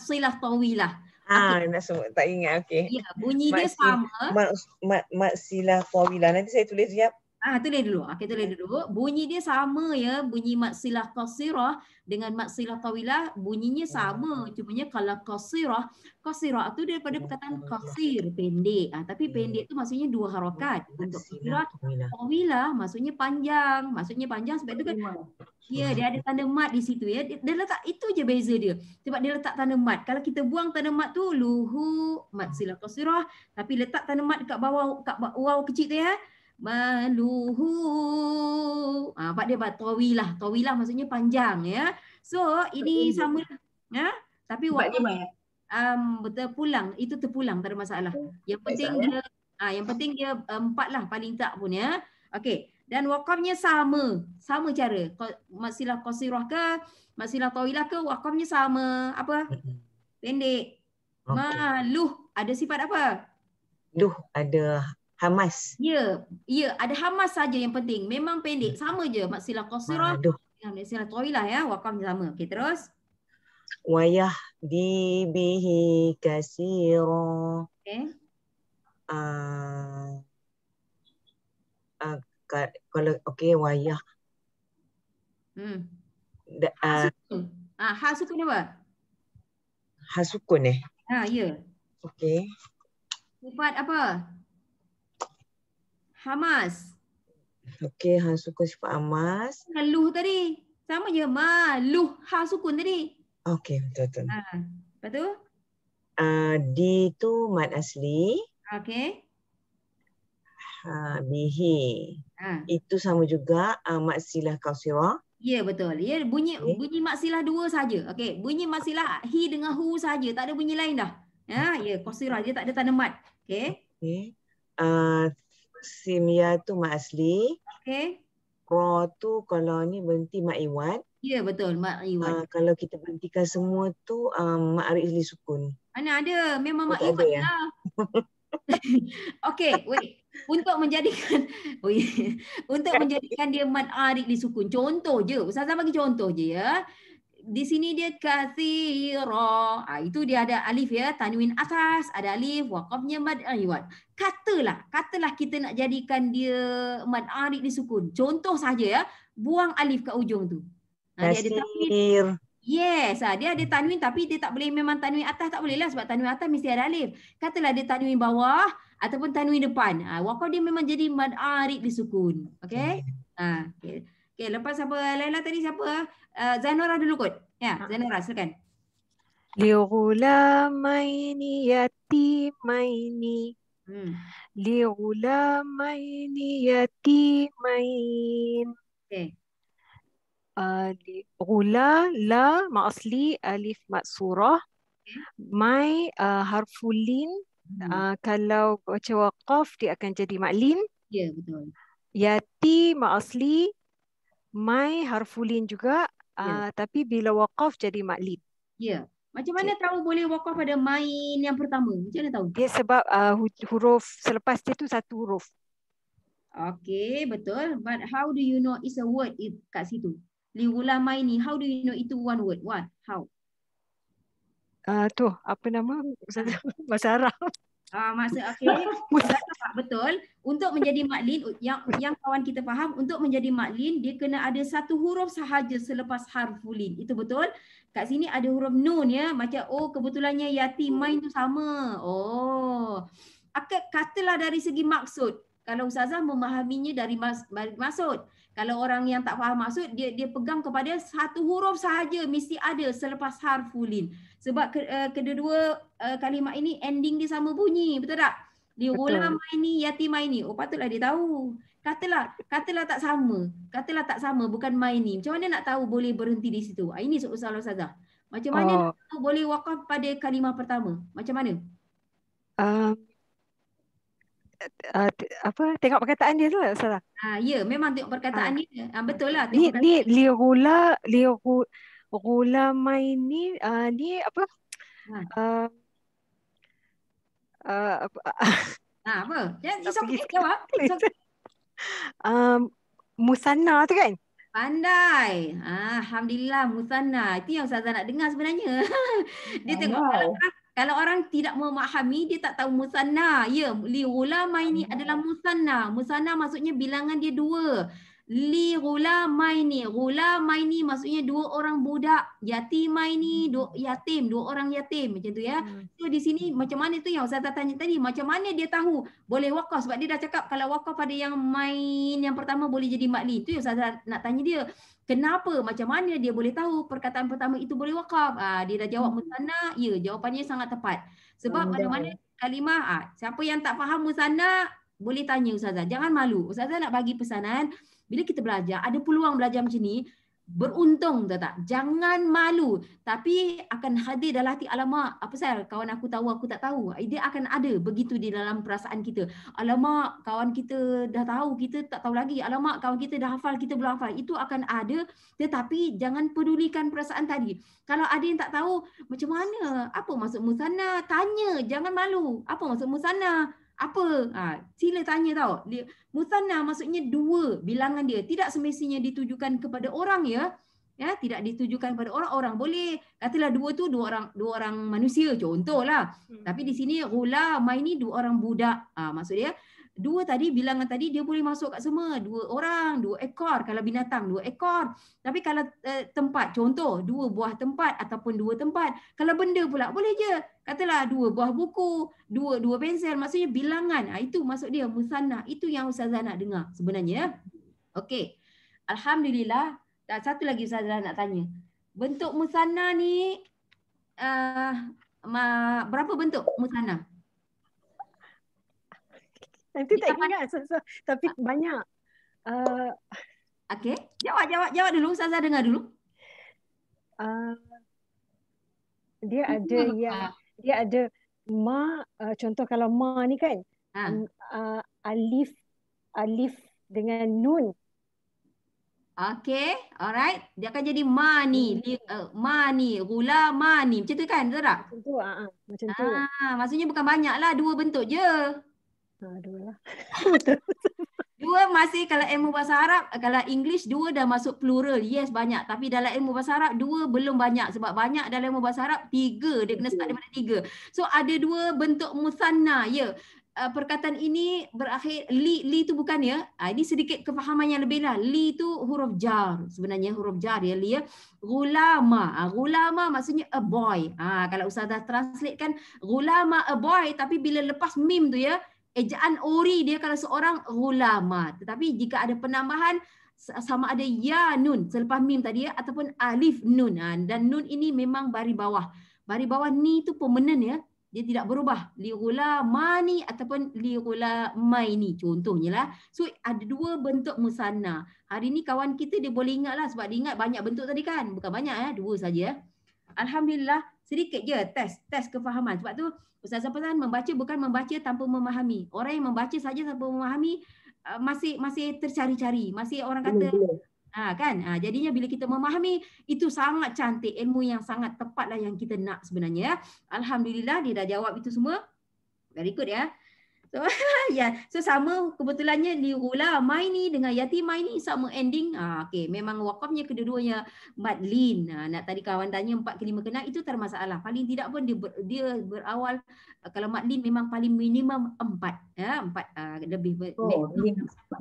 Tawilah. Ah, okay. tak ingat. Okey. Ya, bunyi mat dia sama. Mak Mak mat sila fawila. Nanti saya tulis siap. Ah ha, tulis dulu. tu leh dulu. Bunyi dia sama ya bunyi matsilah qasirah dengan matsilah tawilah bunyinya ya. sama. Cuma nya kalau qasirah, qasirah tu daripada ya, perkataan ya. qasir pendek. Ah tapi pendek tu maksudnya dua harokat Untuk qasirah tawilah maksudnya panjang. Maksudnya panjang sebab itu kan Ya, dia ada tanda mat di situ ya. Dia, letak itu je beza dia. Sebab dia letak tanda mat. Kalau kita buang tanda mat tu luhu matsilah qasirah tapi letak tanda mat dekat bawah kat bawah kecil tu ya maluhu. Ha, ah, sebab dia tawilah. Tawilah maksudnya panjang ya. So ini Tapi sama. Ya? Ha? Tapi waktu um, terpulang. Itu terpulang. Tak ada masalah. Oh, ya. ah, yang penting dia, ha, yang penting dia empat lah paling tak pun ya. Okey. Dan wakafnya sama. Sama cara. Masilah kosirah ke, masilah tawilah ke, wakafnya sama. Apa? Pendek. Maluh. Ada sifat apa? Duh, ada Hamas. Ya, ya ada Hamas saja yang penting. Memang pendek. Sama je. Maksilah Qasira. Aduh. Maksilah Tawilah ya. Wakam sama. Okey, terus. Wayah di bihi kasira. Okey. Uh, uh, kalau okey wayah. Hmm. Da, uh, hasukun. Ah, hasukun ah, apa? Hasukun eh. Ha, ya. Okey. Sifat apa? Hamas. Okey, ha sukun sifat Hamas? Maluh tadi. Sama je maluh ha sukun tadi. Okey, betul betul. Ha. Lepas tu? Uh, di tu mat asli. Okey. Ha bihi. Ha. Itu sama juga uh, ah, mat silah kausira. Ya yeah, betul. Ya yeah, bunyi okay. bunyi mat silah dua saja. Okey, bunyi mat silah hi dengan hu saja. Tak ada bunyi lain dah. Ha, ya yeah, kausira je tak ada tanda mat. Okey. Okey. Uh, Sim ya tu Mak Asli. Okey. Ro tu kalau ni berhenti Mak Iwan. Ya yeah, betul Mak Iwan. Uh, kalau kita berhentikan semua tu um, Mak Arizli Sukun. Mana ada. Memang Mak Iwan ya? lah. Ya? okay, wait. Untuk menjadikan oh untuk menjadikan dia mat arik di sukun. Contoh je. Ustazah bagi contoh je ya di sini dia kathira. Ha, itu dia ada alif ya. Tanwin atas. Ada alif. Waqafnya mad'ariwat. Ah, katalah. Katalah kita nak jadikan dia mad'ari sukun. Contoh saja ya. Buang alif kat ujung tu. Ha, dia ada tanwin. Yes. Ha, dia ada tanwin tapi dia tak boleh memang tanwin atas. Tak boleh lah sebab tanwin atas mesti ada alif. Katalah dia tanwin bawah ataupun tanwin depan. Ha, Waqaf dia memang jadi mad'ari disukun. Okay. Ha, hmm. okay. Okay, lepas apa? Laila tadi siapa? Eh, Zainora dulu kot. Ya, ha. Zainora silakan. Liulamaini yatimaini. yati maini. Hmm. Liula maini yati main. Uh, eh, Gula la ma'asli alif maksurah. Mai uh, eh, harfulin hmm. uh, kalau baca waqaf dia akan jadi maklin. Ya yeah, betul. Yati ma'asli mai harfulin juga yeah. tapi bila wakaf jadi maklim. Ya. Yeah. Macam mana okay. tahu boleh wakaf pada main yang pertama? Macam mana tahu? Dia ya, sebab uh, huruf selepas itu satu huruf. Okay, betul. But how do you know it's a word it, kat situ? Liwulah main ni, how do you know itu one word? What? How? Uh, tu, apa nama? Masa Arab. Ah uh, okay. okey betul untuk menjadi maklin yang yang kawan kita faham untuk menjadi maklin dia kena ada satu huruf sahaja selepas harfulin itu betul kat sini ada huruf nun ya macam oh kebetulannya yati main tu sama oh akak katalah dari segi maksud kalau ustazah memahaminya dari mas, maksud kalau orang yang tak faham maksud dia dia pegang kepada satu huruf sahaja mesti ada selepas harfulin. Sebab ke, uh, kedua-dua uh, kalimat ini ending dia sama bunyi, betul tak? Di ulama ini yati maini. Oh patutlah dia tahu. Katalah, katalah tak sama. Katalah tak sama bukan maini. Macam mana nak tahu boleh berhenti di situ? Ah, ini soal usaha saja. Macam mana uh, boleh wakaf pada kalimah pertama? Macam mana? Um, uh, apa tengok perkataan dia tu lah salah. Ah ya memang tengok perkataan ah. dia. Ah betul lah tengok. Ni ni liula liu gula mai ni uh, ni apa? Ah. Uh, Uh, apa? Ha, apa? Ya, isok kita jawab um, Musanna tu kan? Pandai. Ah, Alhamdulillah, Musanna. Itu yang saya nak dengar sebenarnya. Dia tengok know. dalam kalau orang tidak memahami, dia tak tahu musanna. Ya, li ulama ini hmm. adalah musanna. Musanna maksudnya bilangan dia dua. Li ulama ini, ulama ini maksudnya dua orang budak. Yatima ini, hmm. dua, yatim, dua orang yatim. Macam tu ya. Hmm. So, di sini macam mana tu yang saya tanya tadi. Macam mana dia tahu boleh wakaf. Sebab dia dah cakap kalau wakaf pada yang main yang pertama boleh jadi makli. Itu yang saya nak tanya dia kenapa macam mana dia boleh tahu perkataan pertama itu boleh wakaf uh, dia dah jawab hmm. musanna ya jawapannya sangat tepat sebab hmm. mana-mana kalimah uh, siapa yang tak faham musana boleh tanya ustazah jangan malu ustazah nak bagi pesanan bila kita belajar ada peluang belajar macam ni beruntung tu tak? Jangan malu. Tapi akan hadir dalam hati alamak. Apa sel? Kawan aku tahu, aku tak tahu. Eh, dia akan ada begitu di dalam perasaan kita. Alamak, kawan kita dah tahu, kita tak tahu lagi. Alamak, kawan kita dah hafal, kita belum hafal. Itu akan ada. Tetapi jangan pedulikan perasaan tadi. Kalau ada yang tak tahu, macam mana? Apa maksud musana? Tanya. Jangan malu. Apa maksud musana? apa ha, sila tanya tahu dia mutanna maksudnya dua bilangan dia tidak semestinya ditujukan kepada orang ya ya tidak ditujukan kepada orang-orang boleh katalah dua tu dua orang dua orang manusia contohlah hmm. tapi di sini ghulam ini dua orang budak ha, maksud dia Dua tadi, bilangan tadi dia boleh masuk kat semua. Dua orang, dua ekor. Kalau binatang, dua ekor. Tapi kalau uh, tempat, contoh dua buah tempat ataupun dua tempat. Kalau benda pula boleh je. Katalah dua buah buku, dua dua pensel. Maksudnya bilangan. Ha, itu masuk dia, musanna. Itu yang Ustazah nak dengar sebenarnya. Ya. Okey. Alhamdulillah. tak ah, Satu lagi Ustazah nak tanya. Bentuk musanna ni, uh, berapa bentuk musanna? Nanti tak ingat so, so, Tapi uh, banyak uh, Okay Jawab jawab jawab dulu Saza dengar dulu uh, Dia ada ya, Dia ada Ma uh, Contoh kalau ma ni kan ha. uh, Alif Alif dengan nun Okay, alright. Dia akan jadi ma mani, hmm. uh, gula mani. Macam tu kan, betul tak? Macam tu, uh, macam tu. Ah, maksudnya bukan banyak lah, dua bentuk je. Ha, dua lah. dua masih kalau ilmu bahasa Arab, kalau English dua dah masuk plural. Yes banyak. Tapi dalam ilmu bahasa Arab dua belum banyak. Sebab banyak dalam ilmu bahasa Arab tiga. Dia kena start daripada tiga. So ada dua bentuk musanna. Ya. Yeah. Uh, perkataan ini berakhir li li tu bukan ya. Uh, ini sedikit kefahaman yang lebih lah. Li tu huruf jar. Sebenarnya huruf jar ya li ya. Gulama. Uh, gulama maksudnya a boy. Uh, kalau ustazah translate kan gulama a boy tapi bila lepas mim tu ya ejaan ori dia kalau seorang ulama tetapi jika ada penambahan sama ada ya nun selepas mim tadi ya ataupun alif nun ha, dan nun ini memang bari bawah bari bawah ni tu permanent ya dia tidak berubah li ulamani ataupun li ulamaini contohnya lah so ada dua bentuk musanna hari ni kawan kita dia boleh ingat lah sebab dia ingat banyak bentuk tadi kan bukan banyak ya dua saja Alhamdulillah sedikit je test test kefahaman sebab tu ustazah pesan membaca bukan membaca tanpa memahami orang yang membaca saja tanpa memahami eh, masih masih tercari-cari masih orang kata ha, kan ha, jadinya bila kita memahami itu sangat cantik ilmu yang sangat tepatlah yang kita nak sebenarnya alhamdulillah dia dah jawab itu semua berikut ya So ya, yeah. so sama kebetulannya lirula mai ni dengan yati mai ni sama ending. Ah okey, memang wakafnya kedua-duanya madlin. Ah nak tadi kawan tanya empat lima kena itu termasalah. Paling tidak pun dia ber, dia berawal ah, kalau madlin memang paling minimum empat. Ya, empat ah, lebih ber, oh,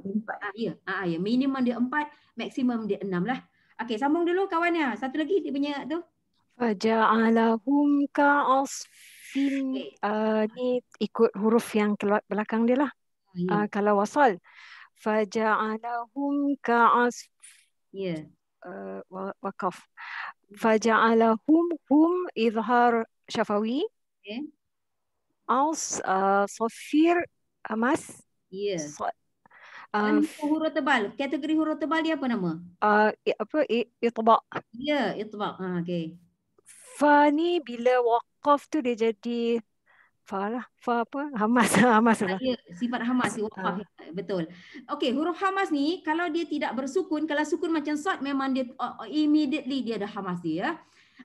empat. Ah, ya, ah, ya, minimum dia empat, maksimum dia enam lah. Okay, sambung dulu kawannya. Satu lagi dia punya tu. Faja'alahum ka'asfi sin okay. uh, ni ikut huruf yang keluar belakang dia lah. Oh, yeah. uh, kalau wasal. Faja'alahum ka'as. Ya. Yeah. Uh, wakaf. Faja'alahum hum izhar syafawi. Okay. Aus uh, sofir amas. Ya. Yeah. So, Um, huruf tebal. Kategori huruf tebal dia apa nama? Uh, apa? Itba. Ya, yeah, itba. Ha, okay. Fani bila wak qaf tu dia jadi fa lah fa apa hamas hamas lah ya, sifat hamas si ah. wakaf betul okey huruf hamas ni kalau dia tidak bersukun kalau sukun macam sad memang dia uh, immediately dia ada hamas dia ya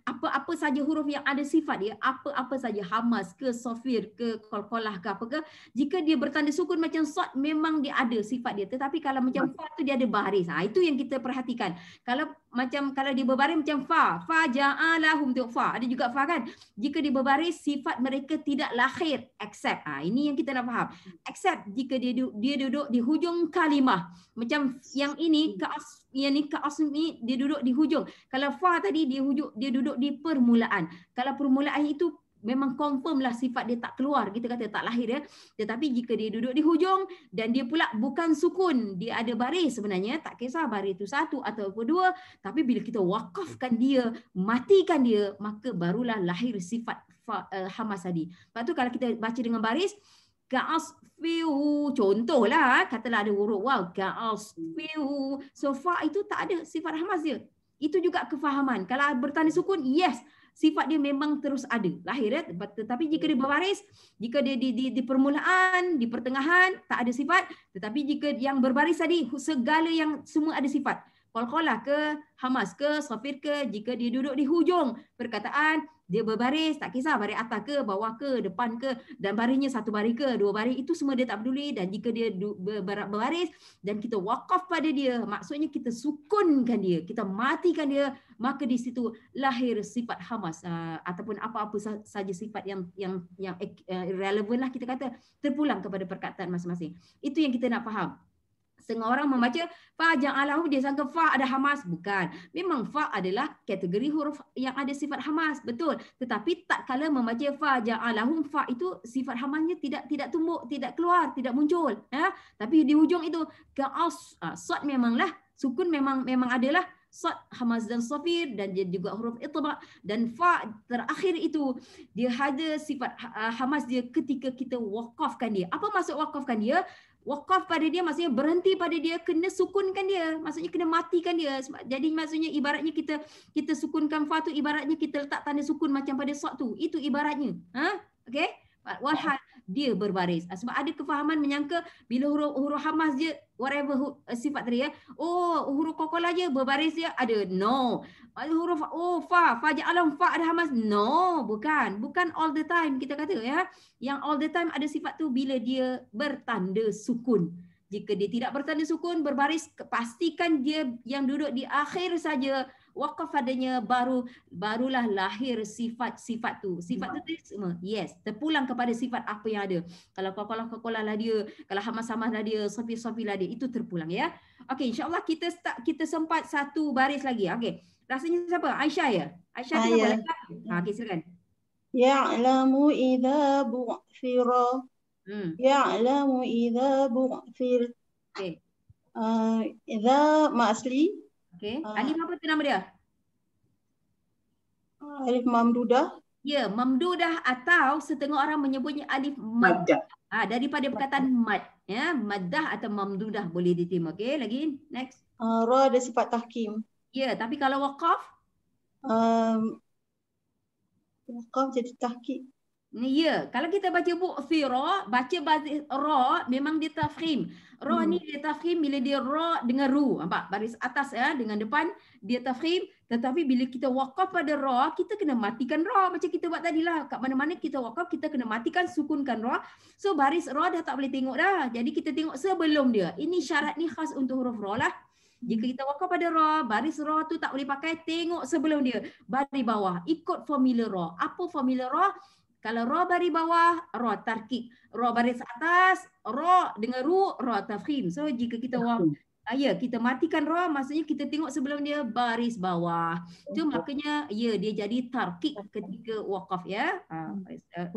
apa-apa saja huruf yang ada sifat dia, apa-apa saja hamas ke sofir ke kolkolah ke apa ke, jika dia bertanda sukun macam sot memang dia ada sifat dia. Tetapi kalau macam fa tu dia ada baris. Ha, itu yang kita perhatikan. Kalau macam kalau diberbaris macam fa fa ja'alahum tengok fa ada juga fa kan jika diberbaris sifat mereka tidak lahir except ah ha, ini yang kita nak faham except jika dia duduk, dia duduk di hujung kalimah macam yang ini ka yang ni ka ini dia duduk di hujung kalau fa tadi dia hujung dia duduk di permulaan kalau permulaan itu memang confirm lah sifat dia tak keluar kita kata tak lahir ya tetapi jika dia duduk di hujung dan dia pula bukan sukun dia ada baris sebenarnya tak kisah baris itu satu atau dua tapi bila kita wakafkan dia matikan dia maka barulah lahir sifat eh, hamasadi lepas tu kalau kita baca dengan baris ga'as contoh lah, eh, katalah ada huruf wow ga'as fihu so itu tak ada sifat hamas dia itu juga kefahaman kalau bertanda sukun yes sifat dia memang terus ada lahir ya tetapi jika dia berbaris jika dia di, di, di permulaan di pertengahan tak ada sifat tetapi jika yang berbaris tadi segala yang semua ada sifat Qalqalah lah ke Hamas ke Safir ke jika dia duduk di hujung perkataan dia berbaris tak kisah baris atas ke bawah ke depan ke dan barisnya satu baris ke dua baris itu semua dia tak peduli dan jika dia berbaris dan kita wakaf pada dia maksudnya kita sukunkan dia kita matikan dia maka di situ lahir sifat Hamas uh, ataupun apa-apa saja sifat yang yang yang eh, eh, relevan lah kita kata terpulang kepada perkataan masing-masing itu yang kita nak faham setengah orang membaca fa ja'alahu dia sangka fa ada hamas bukan memang fa adalah kategori huruf yang ada sifat hamas betul tetapi tak kala membaca fa ja'alahu fa itu sifat hamasnya tidak tidak tumbuk tidak keluar tidak muncul ya tapi di hujung itu ka'as ha, sad memanglah sukun memang memang adalah sad hamas dan safir dan dia juga huruf itba' dan fa terakhir itu dia ada sifat ha, hamas dia ketika kita wakafkan dia apa maksud wakafkan dia wakaf pada dia maksudnya berhenti pada dia kena sukunkan dia maksudnya kena matikan dia jadi maksudnya ibaratnya kita kita sukunkan fa tu ibaratnya kita letak tanda sukun macam pada sok tu itu ibaratnya ha okey walhal dia berbaris. Ah, sebab ada kefahaman menyangka bila huruf, huruf hamas dia whatever hu, eh, sifat tadi ya. Oh, huruf kokola je, berbaris je, ada. No. Huruf, oh, fa, fa ja'alam, fa ada hamas. No, bukan. Bukan all the time kita kata ya. Yang all the time ada sifat tu bila dia bertanda sukun. Jika dia tidak bertanda sukun, berbaris, pastikan dia yang duduk di akhir saja wakaf adanya baru barulah lahir sifat-sifat tu. Sifat tu tadi hmm. semua. Yes, terpulang kepada sifat apa yang ada. Kalau kokolah kokolah lah dia, kalau hamas hamas lah dia, sofi sofi lah dia, itu terpulang ya. okay insyaallah kita start, kita sempat satu baris lagi. okay Rasanya siapa? Aisyah ya? Aisyah kita boleh. Ha, okey silakan. Ya'lamu idza bu'thira. Hmm. Ya'lamu idza bu'thir. Okey. Uh, ah, idza ma'asli. Okey. Uh, Alif apa tu nama dia? Ah, Alif Mamdudah. Ya, Mamdudah atau setengah orang menyebutnya Alif Maddah. Ah ha, daripada perkataan mad, ya, Madah atau mamdudah boleh diterima. Okey, lagi next. Uh, ra ada sifat tahkim. Ya, tapi kalau waqaf? Um, waqaf jadi tahkim. Ya, kalau kita baca buk fi ra, baca baris ra memang dia tafkhim. Ra hmm. ni dia tafkhim bila dia ra dengan ru. Nampak? Baris atas ya dengan depan dia tafkhim. Tetapi bila kita wakaf pada ra, kita kena matikan ra. Macam kita buat tadilah. Kat mana-mana kita wakaf, kita kena matikan, sukunkan ra. So baris ra dah tak boleh tengok dah. Jadi kita tengok sebelum dia. Ini syarat ni khas untuk huruf ra lah. Jika kita wakaf pada ra, baris ra tu tak boleh pakai, tengok sebelum dia. Baris bawah, ikut formula ra. Apa formula ra? Kalau ro baris bawah, ro tarkik. Ro baris atas, ro dengan ru, ro tafkhim. So jika kita wa ah, ya kita matikan ro maksudnya kita tengok sebelum dia baris bawah. Itu maknanya ya dia jadi tarkik ketika wakaf ya. Ha.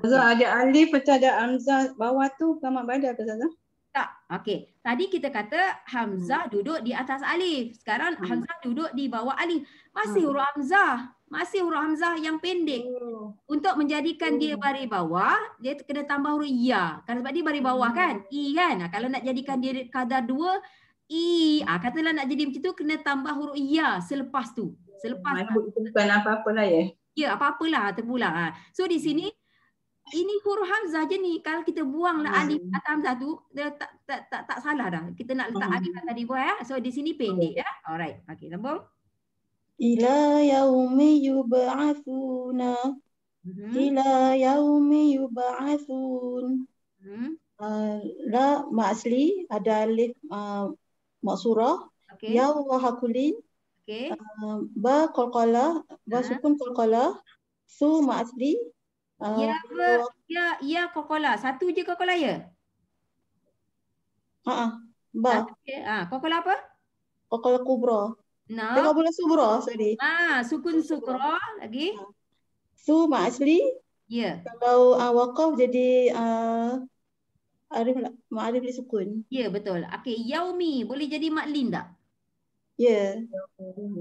Uh, ada alif pecah ada hamzah bawah tu sama badal ke sana? Tak. Okay, Tadi kita kata hamzah hmm. duduk di atas alif. Sekarang hmm. hamzah duduk di bawah alif. Masih hmm. huruf hamzah masih huruf hamzah yang pendek. Oh. Untuk menjadikan dia hmm. bari bawah, dia kena tambah huruf ya. Karena sebab dia bari bawah hmm. kan? I kan? Kalau nak jadikan dia kadar dua, I. Ah, katalah nak jadi macam tu, kena tambah huruf ya selepas tu. Selepas oh. tu. Itu bukan apa-apalah ya? Ya, apa-apalah. Terpulang. Ah. So di sini, hmm. ini huruf hamzah je ni. Kalau kita buanglah hmm. alif atau hamzah tu, dia tak, tak, tak, tak salah dah. Kita nak letak hmm. alif tadi buat ah. ya. So di sini pendek ya. Alright. Okay, sambung ila yaumi yub'atsuna mm-hmm. ila yaumi yub'atsun mm-hmm. uh, la ma asli ada alif uh, maksurah ya wahakulin uh, ba qalqala ba uh-huh. sukun qalqala su ma asli ya ya ya qalqala satu je qalqala ya ha ah ba ah qalqala apa qalqala kubra No. Tengok bulan subro, sorry. Ah, sukun subro lagi. Ah. Su mak asli. Ya. Kalau uh, wakaf jadi uh, arif mak arif di sukun. Ya, betul. Okey, yaumi boleh jadi mak lin tak? Ya.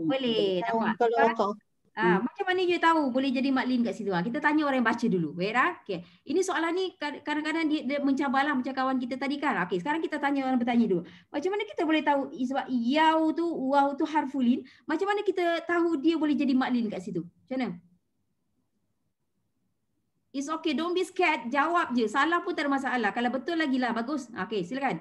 Boleh. Kalau, kalau wakaf. Ha, hmm. Macam mana you tahu boleh jadi Mak Lin kat situ? Ha, kita tanya orang yang baca dulu. Vera, ah, okay. ini soalan ni kadang-kadang dia, dia mencabarlah macam kawan kita tadi kan. Okay, sekarang kita tanya orang bertanya dulu. Macam mana kita boleh tahu sebab yau tu, wau tu harfulin. Macam mana kita tahu dia boleh jadi Mak Lin kat situ? Macam mana? It's okay. Don't be scared. Jawab je. Salah pun tak ada masalah. Kalau betul lagi lah. Bagus. Okay, silakan.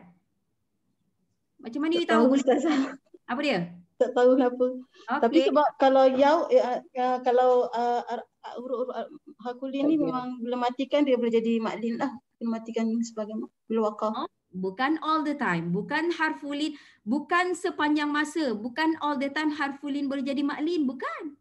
Macam mana tak you tahu? boleh tahu. Apa dia? tak tahu kenapa. Okay. Tapi sebab kalau yau eh, uh, kalau huruf ah, uh, uh, uh, hakulin okay. memang belum matikan dia boleh jadi maklin lah. Belum matikan sebagai belwaqah. Oh, huh? Bukan all the time, bukan harfulin, bukan sepanjang masa, bukan all the time harfulin boleh jadi maklin, bukan.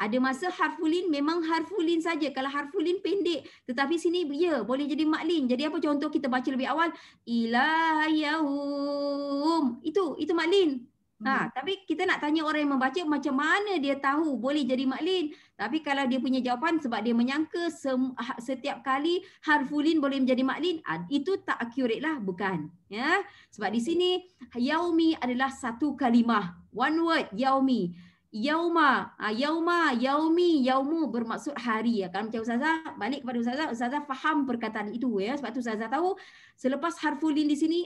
Ada masa harfulin memang harfulin saja. Kalau harfulin pendek, tetapi sini ya boleh jadi maklin. Jadi apa contoh kita baca lebih awal? Ilahayahum. Itu, itu maklin. Ha, hmm. tapi kita nak tanya orang yang membaca macam mana dia tahu boleh jadi maklin. Tapi kalau dia punya jawapan sebab dia menyangka sem- ha, setiap kali harfulin boleh menjadi maklin, ha, itu tak accurate lah. Bukan. Ya? Sebab di sini, yaumi adalah satu kalimah. One word, yaumi. Yauma, ha, yauma, yaumi, yaumu bermaksud hari. Ya. Kalau macam Ustazah, balik kepada Ustazah, Ustazah faham perkataan itu. ya. Sebab tu Ustazah tahu, selepas harfulin di sini,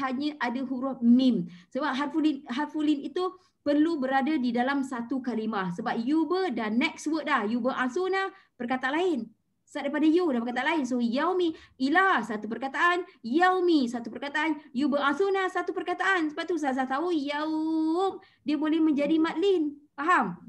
hanya ada huruf mim. Sebab harfulin harfulin itu perlu berada di dalam satu kalimah. Sebab you ber dan next word dah. You ber asuna, perkata lain. Start daripada you dan perkata lain. So yaumi, ilah satu perkataan. Yaumi satu perkataan. You ber asuna, satu perkataan. Sebab tu saya tahu yaum. Dia boleh menjadi matlin. Faham?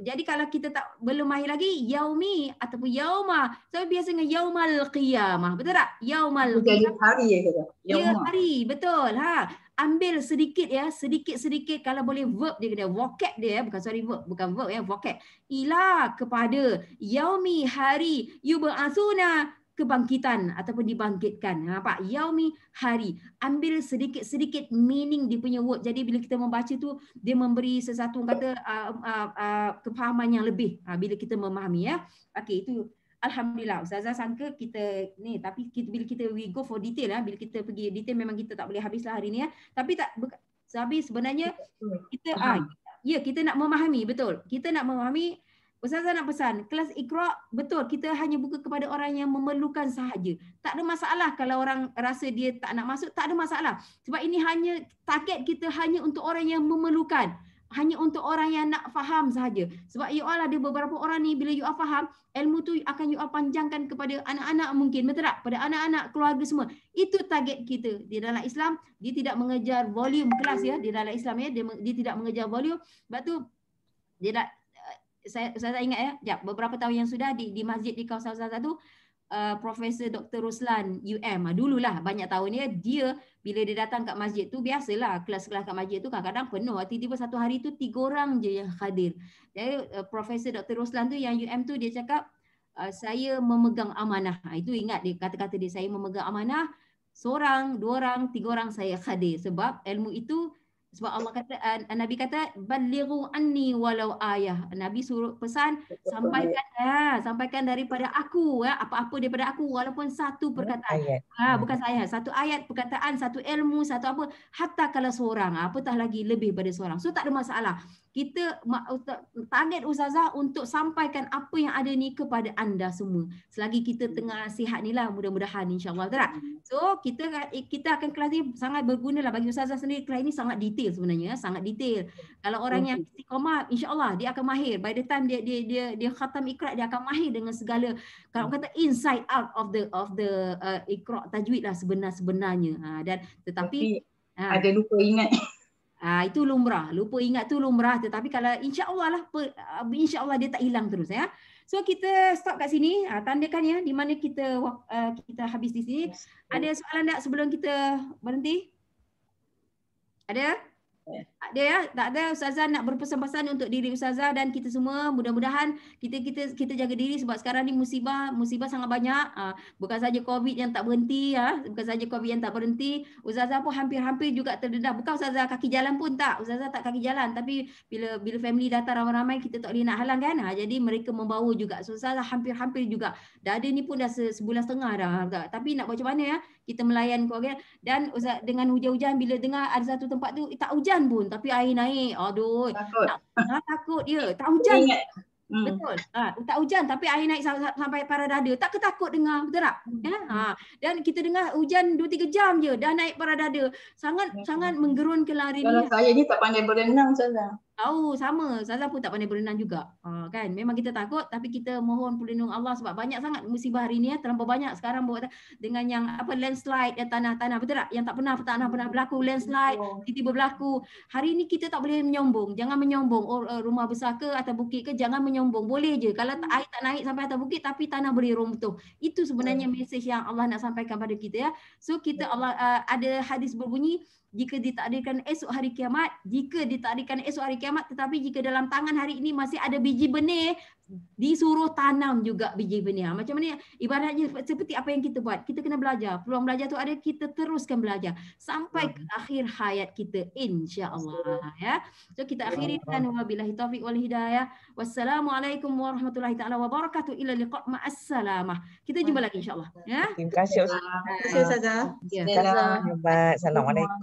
jadi kalau kita tak belum mahir lagi yaumi ataupun yauma tapi biasa dengan yaumal qiyamah betul tak yaumal jadi hari ya kita ya hari betul ha ambil sedikit ya sedikit-sedikit kalau boleh verb dia kena vocab dia bukan sorry verb bukan verb ya vocab ila kepada yaumi hari yub'asuna kebangkitan ataupun dibangkitkan. Nampak? Yaumi hari. Ambil sedikit-sedikit meaning dia punya word. Jadi bila kita membaca tu, dia memberi sesuatu kata uh, ah, uh, ah, uh, ah, kepahaman yang lebih uh, bila kita memahami. ya. Okay itu Alhamdulillah. Ustazah sangka kita ni tapi kita, bila kita we go for detail lah. Bila kita pergi detail memang kita tak boleh habislah hari ni ya. Tapi tak habis sebenarnya kita ah, ya kita nak memahami betul. Kita nak memahami Ustaz nak pesan, kelas Iqra betul kita hanya buka kepada orang yang memerlukan sahaja. Tak ada masalah kalau orang rasa dia tak nak masuk, tak ada masalah. Sebab ini hanya target kita hanya untuk orang yang memerlukan. Hanya untuk orang yang nak faham sahaja. Sebab you all ada beberapa orang ni bila you all faham, ilmu tu akan you all panjangkan kepada anak-anak mungkin. Betul tak? Pada anak-anak, keluarga semua. Itu target kita. Di dalam Islam, dia tidak mengejar volume kelas ya. Di dalam Islam ya, dia, dia tidak mengejar volume. Sebab tu, dia tak, saya saya tak ingat ya. Jap, beberapa tahun yang sudah di di masjid di kawasan Ustaz tu Uh, Profesor Dr. Ruslan UM Dululah banyak tahun dia Dia bila dia datang kat masjid tu Biasalah kelas-kelas kat masjid tu kadang-kadang penuh ah, Tiba-tiba satu hari tu tiga orang je yang hadir Jadi uh, Profesor Dr. Ruslan tu yang UM tu dia cakap uh, Saya memegang amanah ha, Itu ingat dia kata-kata dia Saya memegang amanah Seorang, dua orang, tiga orang saya hadir Sebab ilmu itu sebab Allah kata uh, Nabi kata balighu anni walau ayah. Nabi suruh pesan sampaikan ya, sampaikan daripada aku ya, apa-apa daripada aku walaupun satu perkataan. Ayat. Ha, hmm. bukan saya, satu ayat, perkataan, satu ilmu, satu apa hatta kalau seorang ah, apatah lagi lebih pada seorang. So tak ada masalah kita target ustazah untuk sampaikan apa yang ada ni kepada anda semua. Selagi kita hmm. tengah sihat ni lah mudah-mudahan insyaAllah. Betul hmm. So kita kita akan kelas ni sangat berguna lah bagi ustazah sendiri. Kelas ni sangat detail sebenarnya. Sangat detail. Kalau orang yang hmm. istiqamah insyaAllah dia akan mahir. By the time dia dia dia dia khatam ikhra dia akan mahir dengan segala kalau kata inside out of the of the uh, ikhra tajwid lah sebenar-sebenarnya. Ha, dan tetapi, tetapi ha, ada lupa ingat. Ha, itu lumrah. Lupa ingat tu lumrah. Tetapi kalau Insya Allah lah, ah, Insya Allah dia tak hilang terus. ya. So kita stop kat sini. Ha, tandakan ya di mana kita uh, kita habis di sini. Ada soalan tak sebelum kita berhenti? Ada? Tak ada ya, tak ada ustazah nak berpesan-pesan untuk diri ustazah dan kita semua mudah-mudahan kita kita kita jaga diri sebab sekarang ni musibah musibah sangat banyak. Ha, bukan saja COVID yang tak berhenti ya, bukan saja COVID yang tak berhenti. Ustazah pun hampir-hampir juga terdedah. Bukan ustazah kaki jalan pun tak. Ustazah tak kaki jalan tapi bila bila family datang ramai-ramai kita tak boleh nak halang kan. Ha, jadi mereka membawa juga. So, ustazah hampir-hampir juga. Dah ada ni pun dah sebulan setengah dah. Tapi nak buat macam mana ya? kita melayan keluarga dan ustaz dengan hujan-hujan bila dengar ada satu tempat tu eh, tak hujan pun tapi air naik aduh takut tak, ha, takut dia tak hujan Ingat. Hmm. Betul. Ha, tak hujan tapi air naik sampai para dada. Tak ketakut dengar, betul tak? Hmm. Ya? Ha. Dan kita dengar hujan 2 3 jam je dah naik para dada. Sangat hmm. sangat menggerun lari ni. Kalau saya ni tak pandai berenang saja tahu sama Zaza pun tak pandai berenang juga uh, kan memang kita takut tapi kita mohon perlindungan Allah sebab banyak sangat musibah hari ini ya eh, terlalu banyak sekarang buat dengan yang apa landslide yang tanah-tanah betul tak yang tak pernah tak pernah, pernah berlaku landslide tiba-tiba berlaku hari ini kita tak boleh menyombong jangan menyombong oh, rumah besar ke atau bukit ke jangan menyombong boleh je kalau tak, hmm. air tak naik sampai atas bukit tapi tanah beri runtuh itu sebenarnya mesej yang Allah nak sampaikan pada kita ya so kita Allah uh, ada hadis berbunyi jika ditakdirkan esok hari kiamat, jika ditakdirkan esok hari kiamat, tetapi jika dalam tangan hari ini masih ada biji benih, disuruh tanam juga biji benih. Ha, macam mana? Ibaratnya seperti apa yang kita buat. Kita kena belajar. Peluang belajar tu ada, kita teruskan belajar. Sampai ke akhir hayat kita. InsyaAllah. Ya. So, kita ya akhiri dengan wabilahi taufiq wal hidayah. Wassalamualaikum warahmatullahi ta'ala wabarakatuh ila liqa' ma'assalamah. Kita jumpa lagi insyaAllah. Ya? Terima kasih. Terima kasih, Ustazah. Terima kasih, Ustazah. Assalamualaikum.